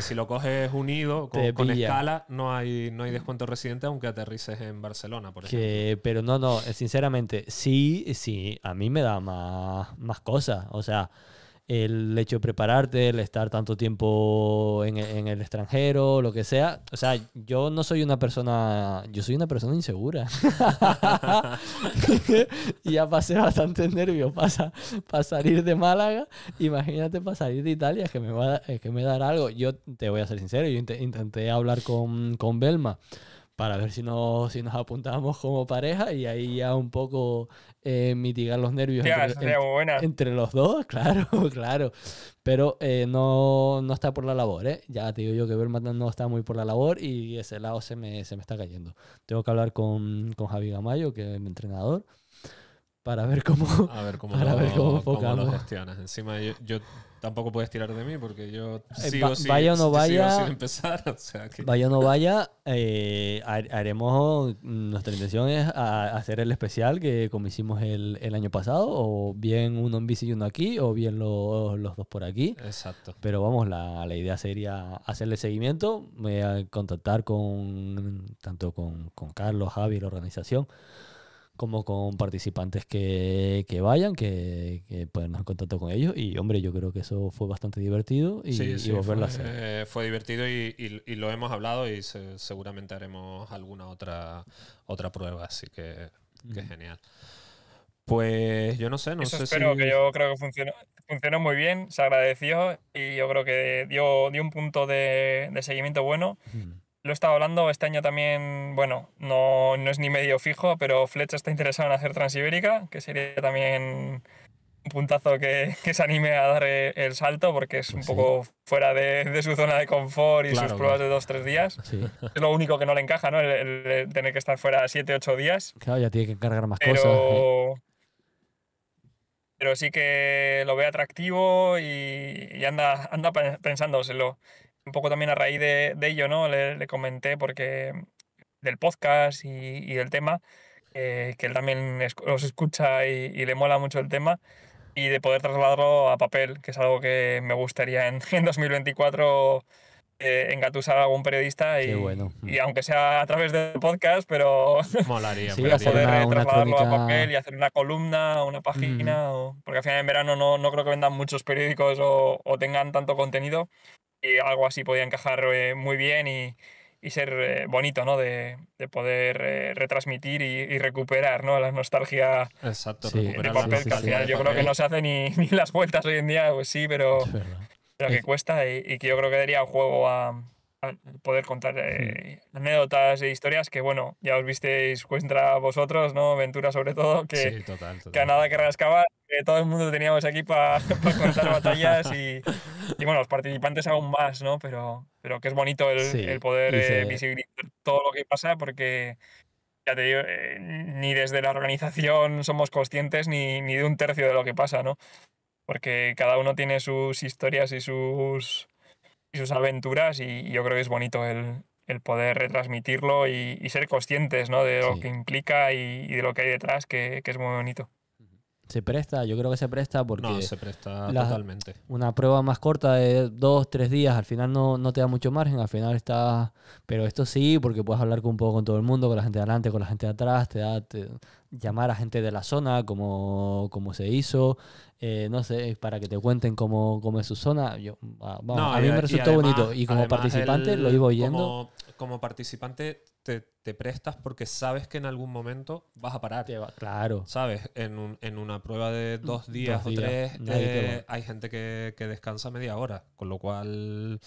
S2: si, lo coges unido, con, escala, no hay, no hay descuento residente aunque aterrices en Barcelona,
S1: por ejemplo. pero no, no, eh, sinceramente, sí, sí, a mí me da más, más cosas. O sea, el hecho de prepararte, el estar tanto tiempo e, en, el extranjero, lo que sea. O sea, yo no soy una persona, yo soy una persona insegura. y ya pasé bastante nervios para, para salir de Málaga. Imagínate para salir de Italia, que me va a, eh, que me dar algo. Yo te voy a ser sincero, yo intenté hablar con, con Belma para ver si nos, si nos apuntamos como pareja y ahí ya un poco eh, mitigar los nervios entre, los dos, claro, claro. Pero eh, no, no, está por la labor, ¿eh? Ya te digo yo que Belmont no está muy por la labor y ese lado se me, está cayendo. Tengo que hablar con, con Javi Gamayo, que es mi entrenador, para ver cómo, a ver cómo, para ver cómo, lo gestionas.
S2: Encima yo, tampoco puedes tirar de mí porque yo eh, sigo sin, vaya o no vaya, empezar. Vaya o no
S1: vaya, eh, haremos, nuestra intención es hacer el especial que como hicimos el, año pasado, o bien uno en bici y uno aquí, o bien los, dos por aquí. Exacto. Pero vamos, la, la idea sería hacerle seguimiento, voy contactar con tanto con, con Carlos, Javi, la organización como con participantes que, vayan, que, puedan dar contacto con ellos. Y hombre, yo creo que eso fue bastante divertido y, fue, a hacer.
S2: Eh, fue divertido y, lo hemos hablado y seguramente haremos alguna otra, otra prueba, así que, genial. Pues yo no sé, no Eso sé espero, que yo
S3: creo que funcionó, funcionó, muy bien, se agradeció y yo creo que dio, dio un punto de, seguimiento bueno. Lo he estado hablando este año también, bueno, no, es ni medio fijo, pero Flecha está interesado en hacer Transibérica, que sería también un puntazo que, se anime a dar e, el salto, porque es un pues poco fuera de, su zona de confort y sus pruebas de dos, tres días. Es lo único que no le encaja, ¿no? El, tener que estar fuera siete, ocho días.
S1: Claro, ya tiene que cargar más cosas. ¿eh?
S3: pero sí que lo ve atractivo y, anda, anda pensándoselo un poco también a raíz de, ello, ¿no? Le, comenté porque del podcast y, del tema, que él también los escucha y, le mola mucho el tema, y de poder trasladarlo a papel, que es algo que me gustaría en, en 2024 eh, engatusar a algún periodista y, y, aunque sea a través del podcast, pero molaría sí, eh, trasladarlo a papel y hacer una columna, una página, porque al final en verano no, no creo que vendan muchos periódicos o, o, tengan tanto contenido, algo así podía encajar eh, muy bien y, ser eh, bonito, ¿no? De, poder eh, retransmitir y, recuperar, ¿no? La nostalgia Exacto, de papel, yo creo que no se hace ni, las vueltas hoy en día, pues sí, pero que cuesta y, que yo creo que daría un juego a, poder contar anécdotas e historias que, bueno, ya os visteis contra vosotros, ¿no? Ventura sobre todo, que, que a nada que rascaba que todo el mundo teníamos aquí para contar batallas y, y, bueno, los participantes aún más, ¿no? Pero, pero que es bonito el, el poder eh, visibilizar todo lo que pasa porque ya te digo, eh, ni desde la organización somos conscientes ni, ni de un tercio de lo que pasa, ¿no? Porque cada uno tiene sus historias y sus, y sus aventuras y, yo creo que es bonito el, el poder retransmitirlo y, ser conscientes ¿no? de lo que implica y, y, de lo que hay detrás, que, que es muy bonito
S1: se presta, yo creo que se presta porque... No, se presta totalmente. Una prueba más corta de dos, tres días, al final no, te da mucho margen, al final está... Pero esto sí, porque puedes hablar un poco con todo el mundo, con la gente de adelante, con la gente de atrás, te da llamar a gente de la zona, como, como se hizo, eh, no sé, para que te cuenten cómo, cómo es su zona. a mí me resultó bonito y como participante lo iba oyendo. Como,
S2: como participante te, prestas porque sabes que en algún momento vas a parar. claro. ¿Sabes? En, en, una prueba de mm, dos días, o tres, eh, hay gente que, descansa media hora, con lo cual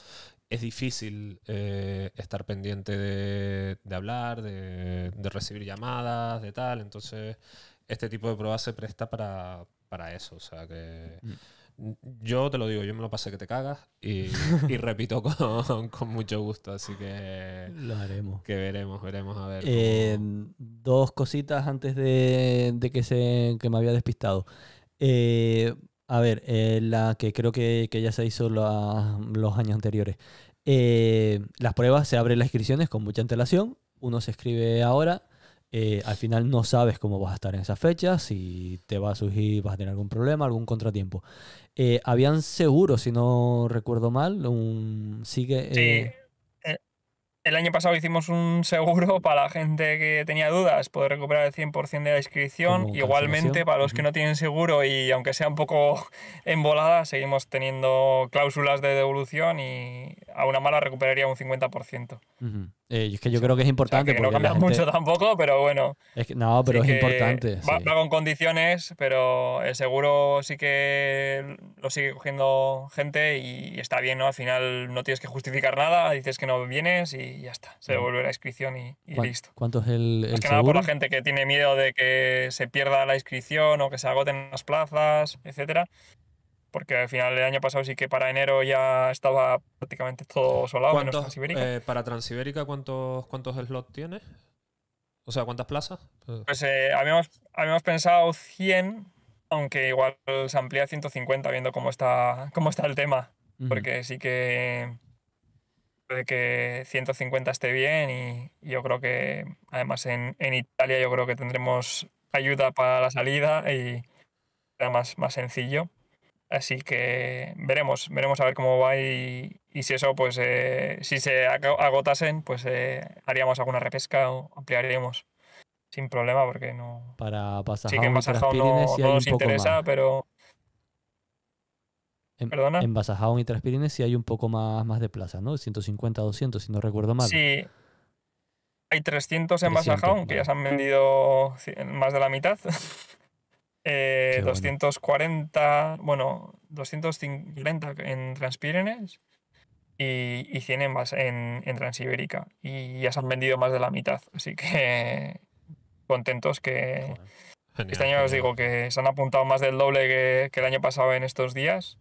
S2: es difícil eh, estar pendiente de, hablar, de, recibir llamadas, de tal. Entonces, este tipo de pruebas se presta para, eso. O sea que. Mm. Yo te lo digo, yo me lo pasé que te cagas y, repito con, mucho gusto, así que... Lo haremos. Que veremos, veremos a ver. Em,
S1: dos cositas antes de, que, se, me había despistado. Eh, a ver, eh, la que creo que, ya se hizo los años anteriores. Eh, las pruebas, se abren las inscripciones con mucha antelación, uno se escribe ahora, eh, al final no sabes cómo vas a estar en esas fechas, si te va a surgir, vas a tener algún problema, algún contratiempo. Eh, habían seguro, si no recuerdo mal, un sigue. Sí. Eh,
S3: el año pasado hicimos un seguro para la gente que tenía dudas, poder recuperar el 100% de la inscripción. Igualmente, para los que no tienen seguro y aunque sea un poco embolada, seguimos teniendo cláusulas de devolución y a una mala recuperaría un 50%.
S1: Eh, es que yo creo que es importante. no cambia mucho
S3: tampoco, pero bueno.
S1: no, pero es importante. Va,
S3: con condiciones, pero el seguro sí que lo sigue cogiendo gente y está bien, ¿no? Al final no tienes que justificar nada, dices que no vienes y ya está. Se devuelve la inscripción y,
S1: listo. ¿Cuánto es el, el que nada por la
S3: gente que tiene miedo de que se pierda la inscripción o que se agoten las plazas, etcétera porque al final del año pasado sí que para enero ya estaba prácticamente todo solado, Transibérica.
S2: Eh, para Transibérica, ¿cuántos, ¿cuántos slots tienes? O sea, ¿cuántas plazas? Pues
S3: eh, habíamos, habíamos pensado 100, aunque igual se amplía a 150 viendo cómo está, cómo está el tema. Porque sí que puede que 150 esté bien y, yo creo que además en, Italia yo creo que tendremos ayuda para la salida y será más sencillo. Así que veremos, veremos a ver cómo va y, si eso, pues eh, si se agotasen, pues eh, haríamos alguna repesca o ampliaríamos sin problema porque no...
S1: Para pasar sí, en En, ¿Perdona? y Transpirines sí hay un poco más, más de plaza, ¿no? 150, 200, si no recuerdo mal.
S3: Sí. Hay 300 en Basajón que ya se han vendido más de la mitad. 240, eh, bueno. 250 en Transpirenes y, y 100 en, en, Transibérica. Y ya se han vendido más de la mitad, así que contentos que... este año os digo que se han apuntado más del doble que, el año pasado en estos días.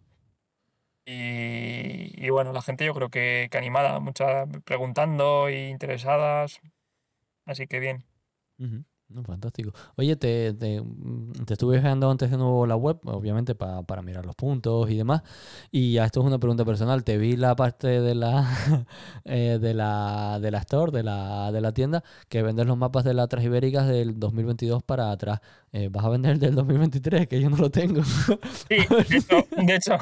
S3: Y, bueno, la gente yo creo que, animada, mucha preguntando y e interesadas. Así que bien.
S1: Fantástico. Oye, te, mm, estuve dejando antes de nuevo la web, obviamente para mirar los puntos y demás. Y ya esto es una pregunta personal. Te vi la parte de la eh, de la de store, de la, de la tienda, que vendes los mapas de las Transibéricas del 2022 para atrás. Eh, vas a vender del 2023, que yo no lo tengo.
S3: Sí, de hecho,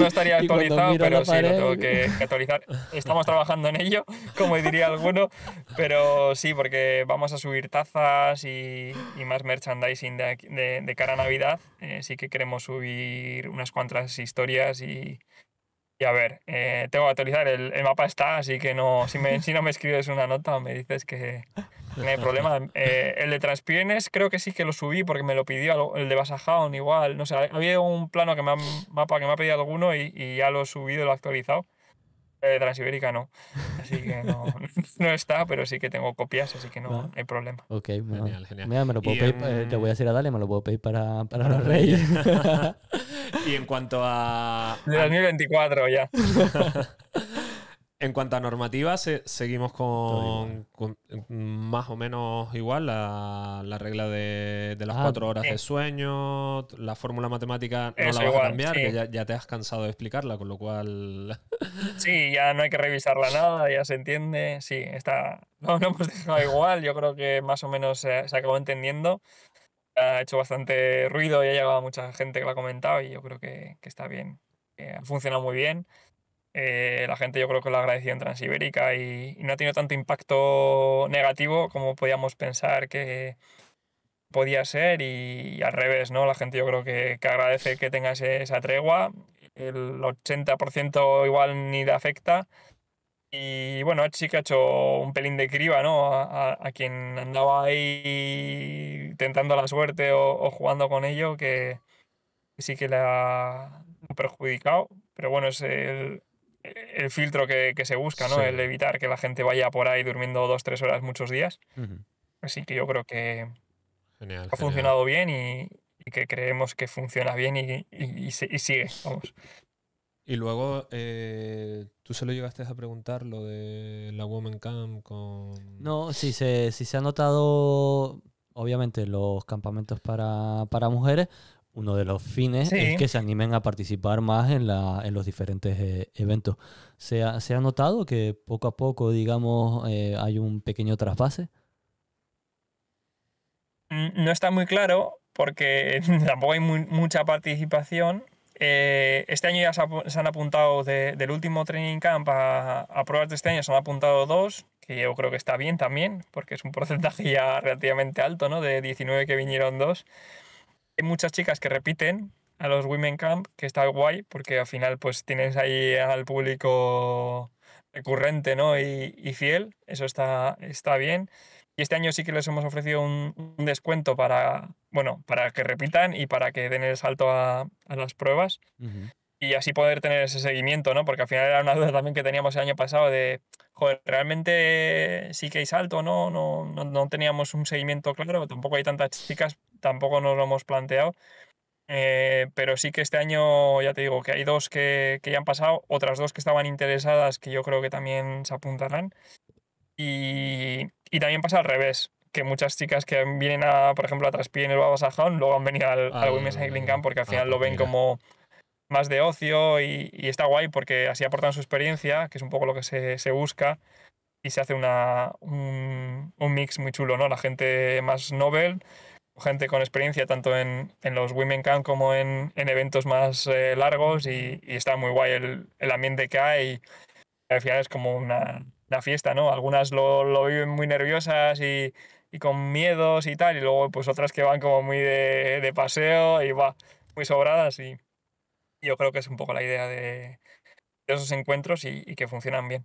S3: no estaría actualizado, pero sí, lo tengo que, actualizar. Estamos trabajando en ello, como diría alguno, pero sí, porque vamos a subir tazas y, más merchandising de, cara a Navidad. Eh, sí que queremos subir unas cuantas historias y, a ver, eh, tengo que actualizar, el, mapa está, así que no, si, si no me escribes una nota me dices que, no hay problema. Eh, el de transpienes creo que sí que lo subí porque me lo pidió el de basajón igual. No sé, había un plano que me ha, mapa que me ha pedido alguno y, ya lo he subido, lo he actualizado. El eh, de Transibérica no. Así que no, no, está, pero sí que tengo copias, así que no, hay problema.
S1: Ok, genial, me lo puedo eh, te voy a decir a Dale, me lo puedo pedir para, para los Reyes.
S2: y en cuanto a. De 2024 ya. En cuanto a normativa, seguimos con, más o menos igual la, regla de, las ah, cuatro horas de sueño, la fórmula matemática no la voy a cambiar, que ya, te has cansado de explicarla, con lo cual... Sí,
S3: ya no hay que revisarla nada, ya se entiende, sí, está... No, no hemos dejado igual, yo creo que más o menos se, acabó entendiendo. Ha hecho bastante ruido y ha llegado mucha gente que lo ha comentado y yo creo que, está bien, ha funcionado muy bien eh, la gente yo creo que lo ha agradecido en Transibérica y, no ha tenido tanto impacto negativo como podíamos pensar que podía ser y, al revés, ¿no? La gente yo creo que, que agradece que tengas esa tregua, el 80% igual ni le afecta y bueno, sí que ha hecho un pelín de criba, ¿no? A, a, quien andaba ahí tentando la suerte o, jugando con ello, que, sí que le ha perjudicado, pero bueno, es el, el filtro que, que se busca, ¿no? El evitar que la gente vaya por ahí durmiendo dos, tres horas muchos días. Así que yo creo que ha funcionado bien y, que creemos que funciona bien y, y, y sigue, vamos.
S2: Y luego, eh, ¿tú se lo llegaste a preguntar lo de la Woman Camp con...?
S1: No, sí se, si se ha notado, obviamente, los campamentos para, para mujeres, uno de los fines es que se animen a participar más en, los diferentes eh, eventos. ¿Se ha, notado que poco a poco, digamos, eh, hay un pequeño trasvase?
S3: Mm, no está muy claro porque tampoco hay mucha participación. Eh, este año ya se, han apuntado del último training camp a, pruebas de este año, se han apuntado dos, que yo creo que está bien también, porque es un porcentaje ya relativamente alto, ¿no? De 19 que vinieron dos. Hay muchas chicas que repiten a los Women Camp, que está guay, porque al final pues tienes ahí al público recurrente ¿no? y, y fiel, eso está, está bien. Y este año sí que les hemos ofrecido un, descuento para, bueno, para que repitan y para que den el salto a, las pruebas y así poder tener ese seguimiento, ¿no? Porque al final era una duda también que teníamos el año pasado de, joder, realmente sí que hay salto, ¿no? No, no, teníamos un seguimiento claro, tampoco hay tantas chicas, tampoco nos lo hemos planteado. Eh, pero sí que este año, ya te digo, que hay dos que, que, ya han pasado, otras dos que estaban interesadas, que yo creo que también se apuntarán. Y, y también pasa al revés, que muchas chicas que vienen, a, por ejemplo, a Traspi en el Babasajón, luego han venido al, ah, al Women's Camp porque al ah, final lo pues ven como más de ocio y, está guay porque así aportan su experiencia, que es un poco lo que se, busca, y se hace una, un, mix muy chulo, ¿no? La gente más novel, gente con experiencia tanto en, en los Women Camp como en, en eventos más eh, largos y, está muy guay el, el ambiente que hay. Y al final es como una, fiesta, ¿no? Algunas lo, lo viven muy nerviosas y, y, con miedos y tal, y luego pues otras que van como muy de, de paseo y va muy sobradas y yo creo que es un poco la idea de, esos encuentros y, que
S2: funcionan bien.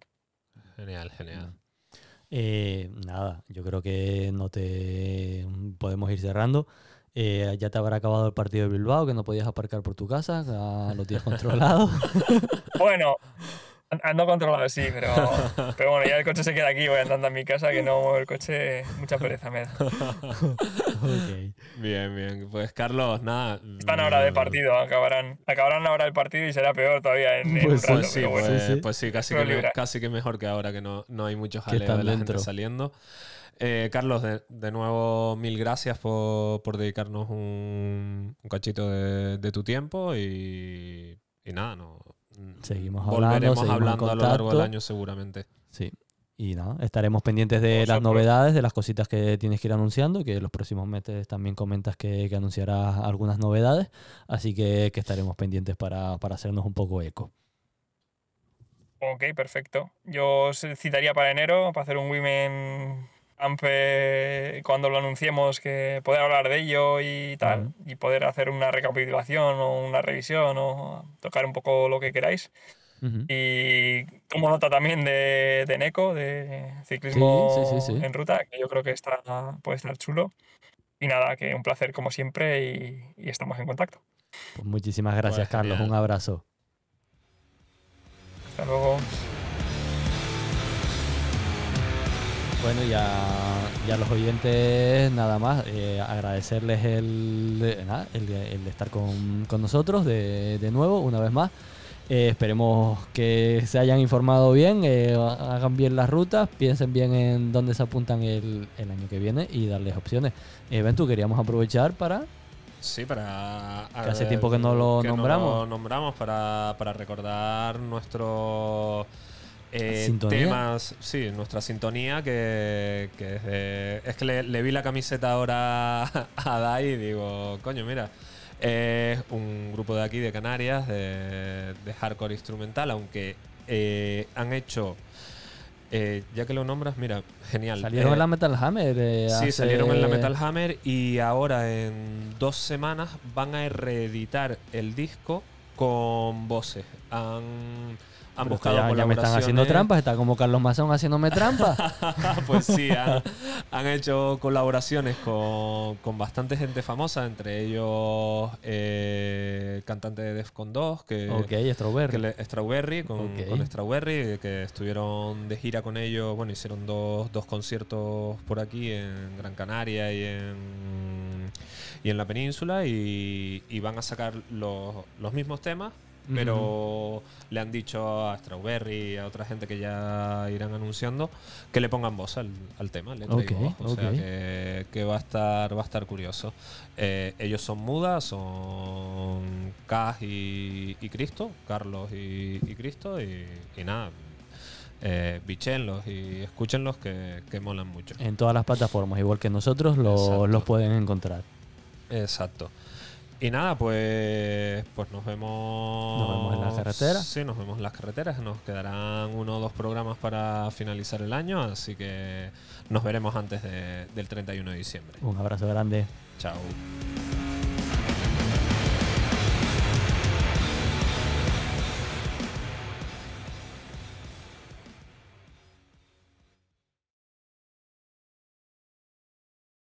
S2: Genial, genial.
S1: Eh, nada, yo creo que no te mm, podemos ir cerrando. Eh, ya te habrá acabado el partido de Bilbao, que no podías aparcar por tu casa, ya lo tienes controlado.
S3: bueno, Ando ah, controlado, sí, pero, bueno, ya el coche se queda aquí, voy andando a mi casa, que no muevo el coche, mucha pereza me da.
S2: Bien, bien. Pues Carlos, nada. Están ahora de
S3: partido, acabarán, acabarán ahora el partido y será peor todavía en, pues, pues, sí, pues, sí, casi,
S2: que, mejor que ahora que no, hay muchos jaleos de la gente saliendo. Eh, Carlos, de, nuevo, mil gracias por, dedicarnos un, cachito de, tu tiempo y nada, no Seguimos hablando. Volveremos hablando a lo largo del año seguramente. Sí. Y nada,
S1: estaremos pendientes de las novedades, de las cositas que tienes que ir anunciando, que los próximos meses también comentas que, que anunciarás algunas novedades, así que, estaremos pendientes para, para, hacernos un poco eco.
S3: Ok, perfecto. Yo os citaría para enero para hacer un Women cuando lo anunciemos, que poder hablar de ello y tal, y poder hacer una recapitulación o una revisión o tocar un poco lo que queráis. Y como nota también de, de Neko, de ciclismo en ruta, que yo creo que está, puede estar chulo. Y nada, que un placer como siempre y, estamos en contacto.
S1: Pues muchísimas gracias, Carlos. Un abrazo. Hasta luego. Bueno, ya, a, los oyentes nada más, eh, agradecerles el, el, estar con, con nosotros de, de, nuevo, una vez más. Eh, esperemos que se hayan informado bien, eh, hagan bien las rutas, piensen bien en dónde se apuntan el, el año que viene y darles opciones. Eventu, queríamos aprovechar para
S2: Sí, para. hace tiempo que no lo que nombramos. No lo nombramos para recordar nuestro eh, temas, sí, nuestra sintonía, que, es, que le, vi la camiseta ahora a Dai y digo, coño, mira, es un grupo de aquí, de Canarias, de, hardcore instrumental, aunque eh, han hecho... Eh, ya que lo nombras, mira, genial. Salieron en la
S1: Metal Hammer. sí, salieron en la Metal
S2: Hammer y ahora en dos semanas van a reeditar el disco con voces. Han, han buscado ya, me están haciendo trampas,
S1: está como Carlos Mazón haciéndome trampas.
S2: pues sí, han, hecho colaboraciones con, con, bastante gente famosa, entre ellos el eh, cantante de Defcon 2, que, Strawberry. Strawberry, con, Strawberry, que estuvieron de gira con ellos, bueno, hicieron dos, dos conciertos por aquí en Gran Canaria y en, y en la península y, y van a sacar los, los mismos temas pero le han dicho a Strawberry y a otra gente que ya irán anunciando que le pongan voz al, al tema. Le que, va a estar, va a estar curioso. Eh, ellos son Muda son K y, Cristo, Carlos y, Cristo, y, nada. Eh, bichenlos y escúchenlos que, que, molan mucho. En todas las plataformas,
S1: igual que nosotros, lo, los pueden encontrar.
S2: Exacto. Y nada, pues, pues nos vemos. en las carreteras. Sí, nos vemos en las carreteras. Nos quedarán uno o dos programas para finalizar el año, así que nos veremos antes del 31 de diciembre.
S1: Un abrazo grande.
S2: Chao.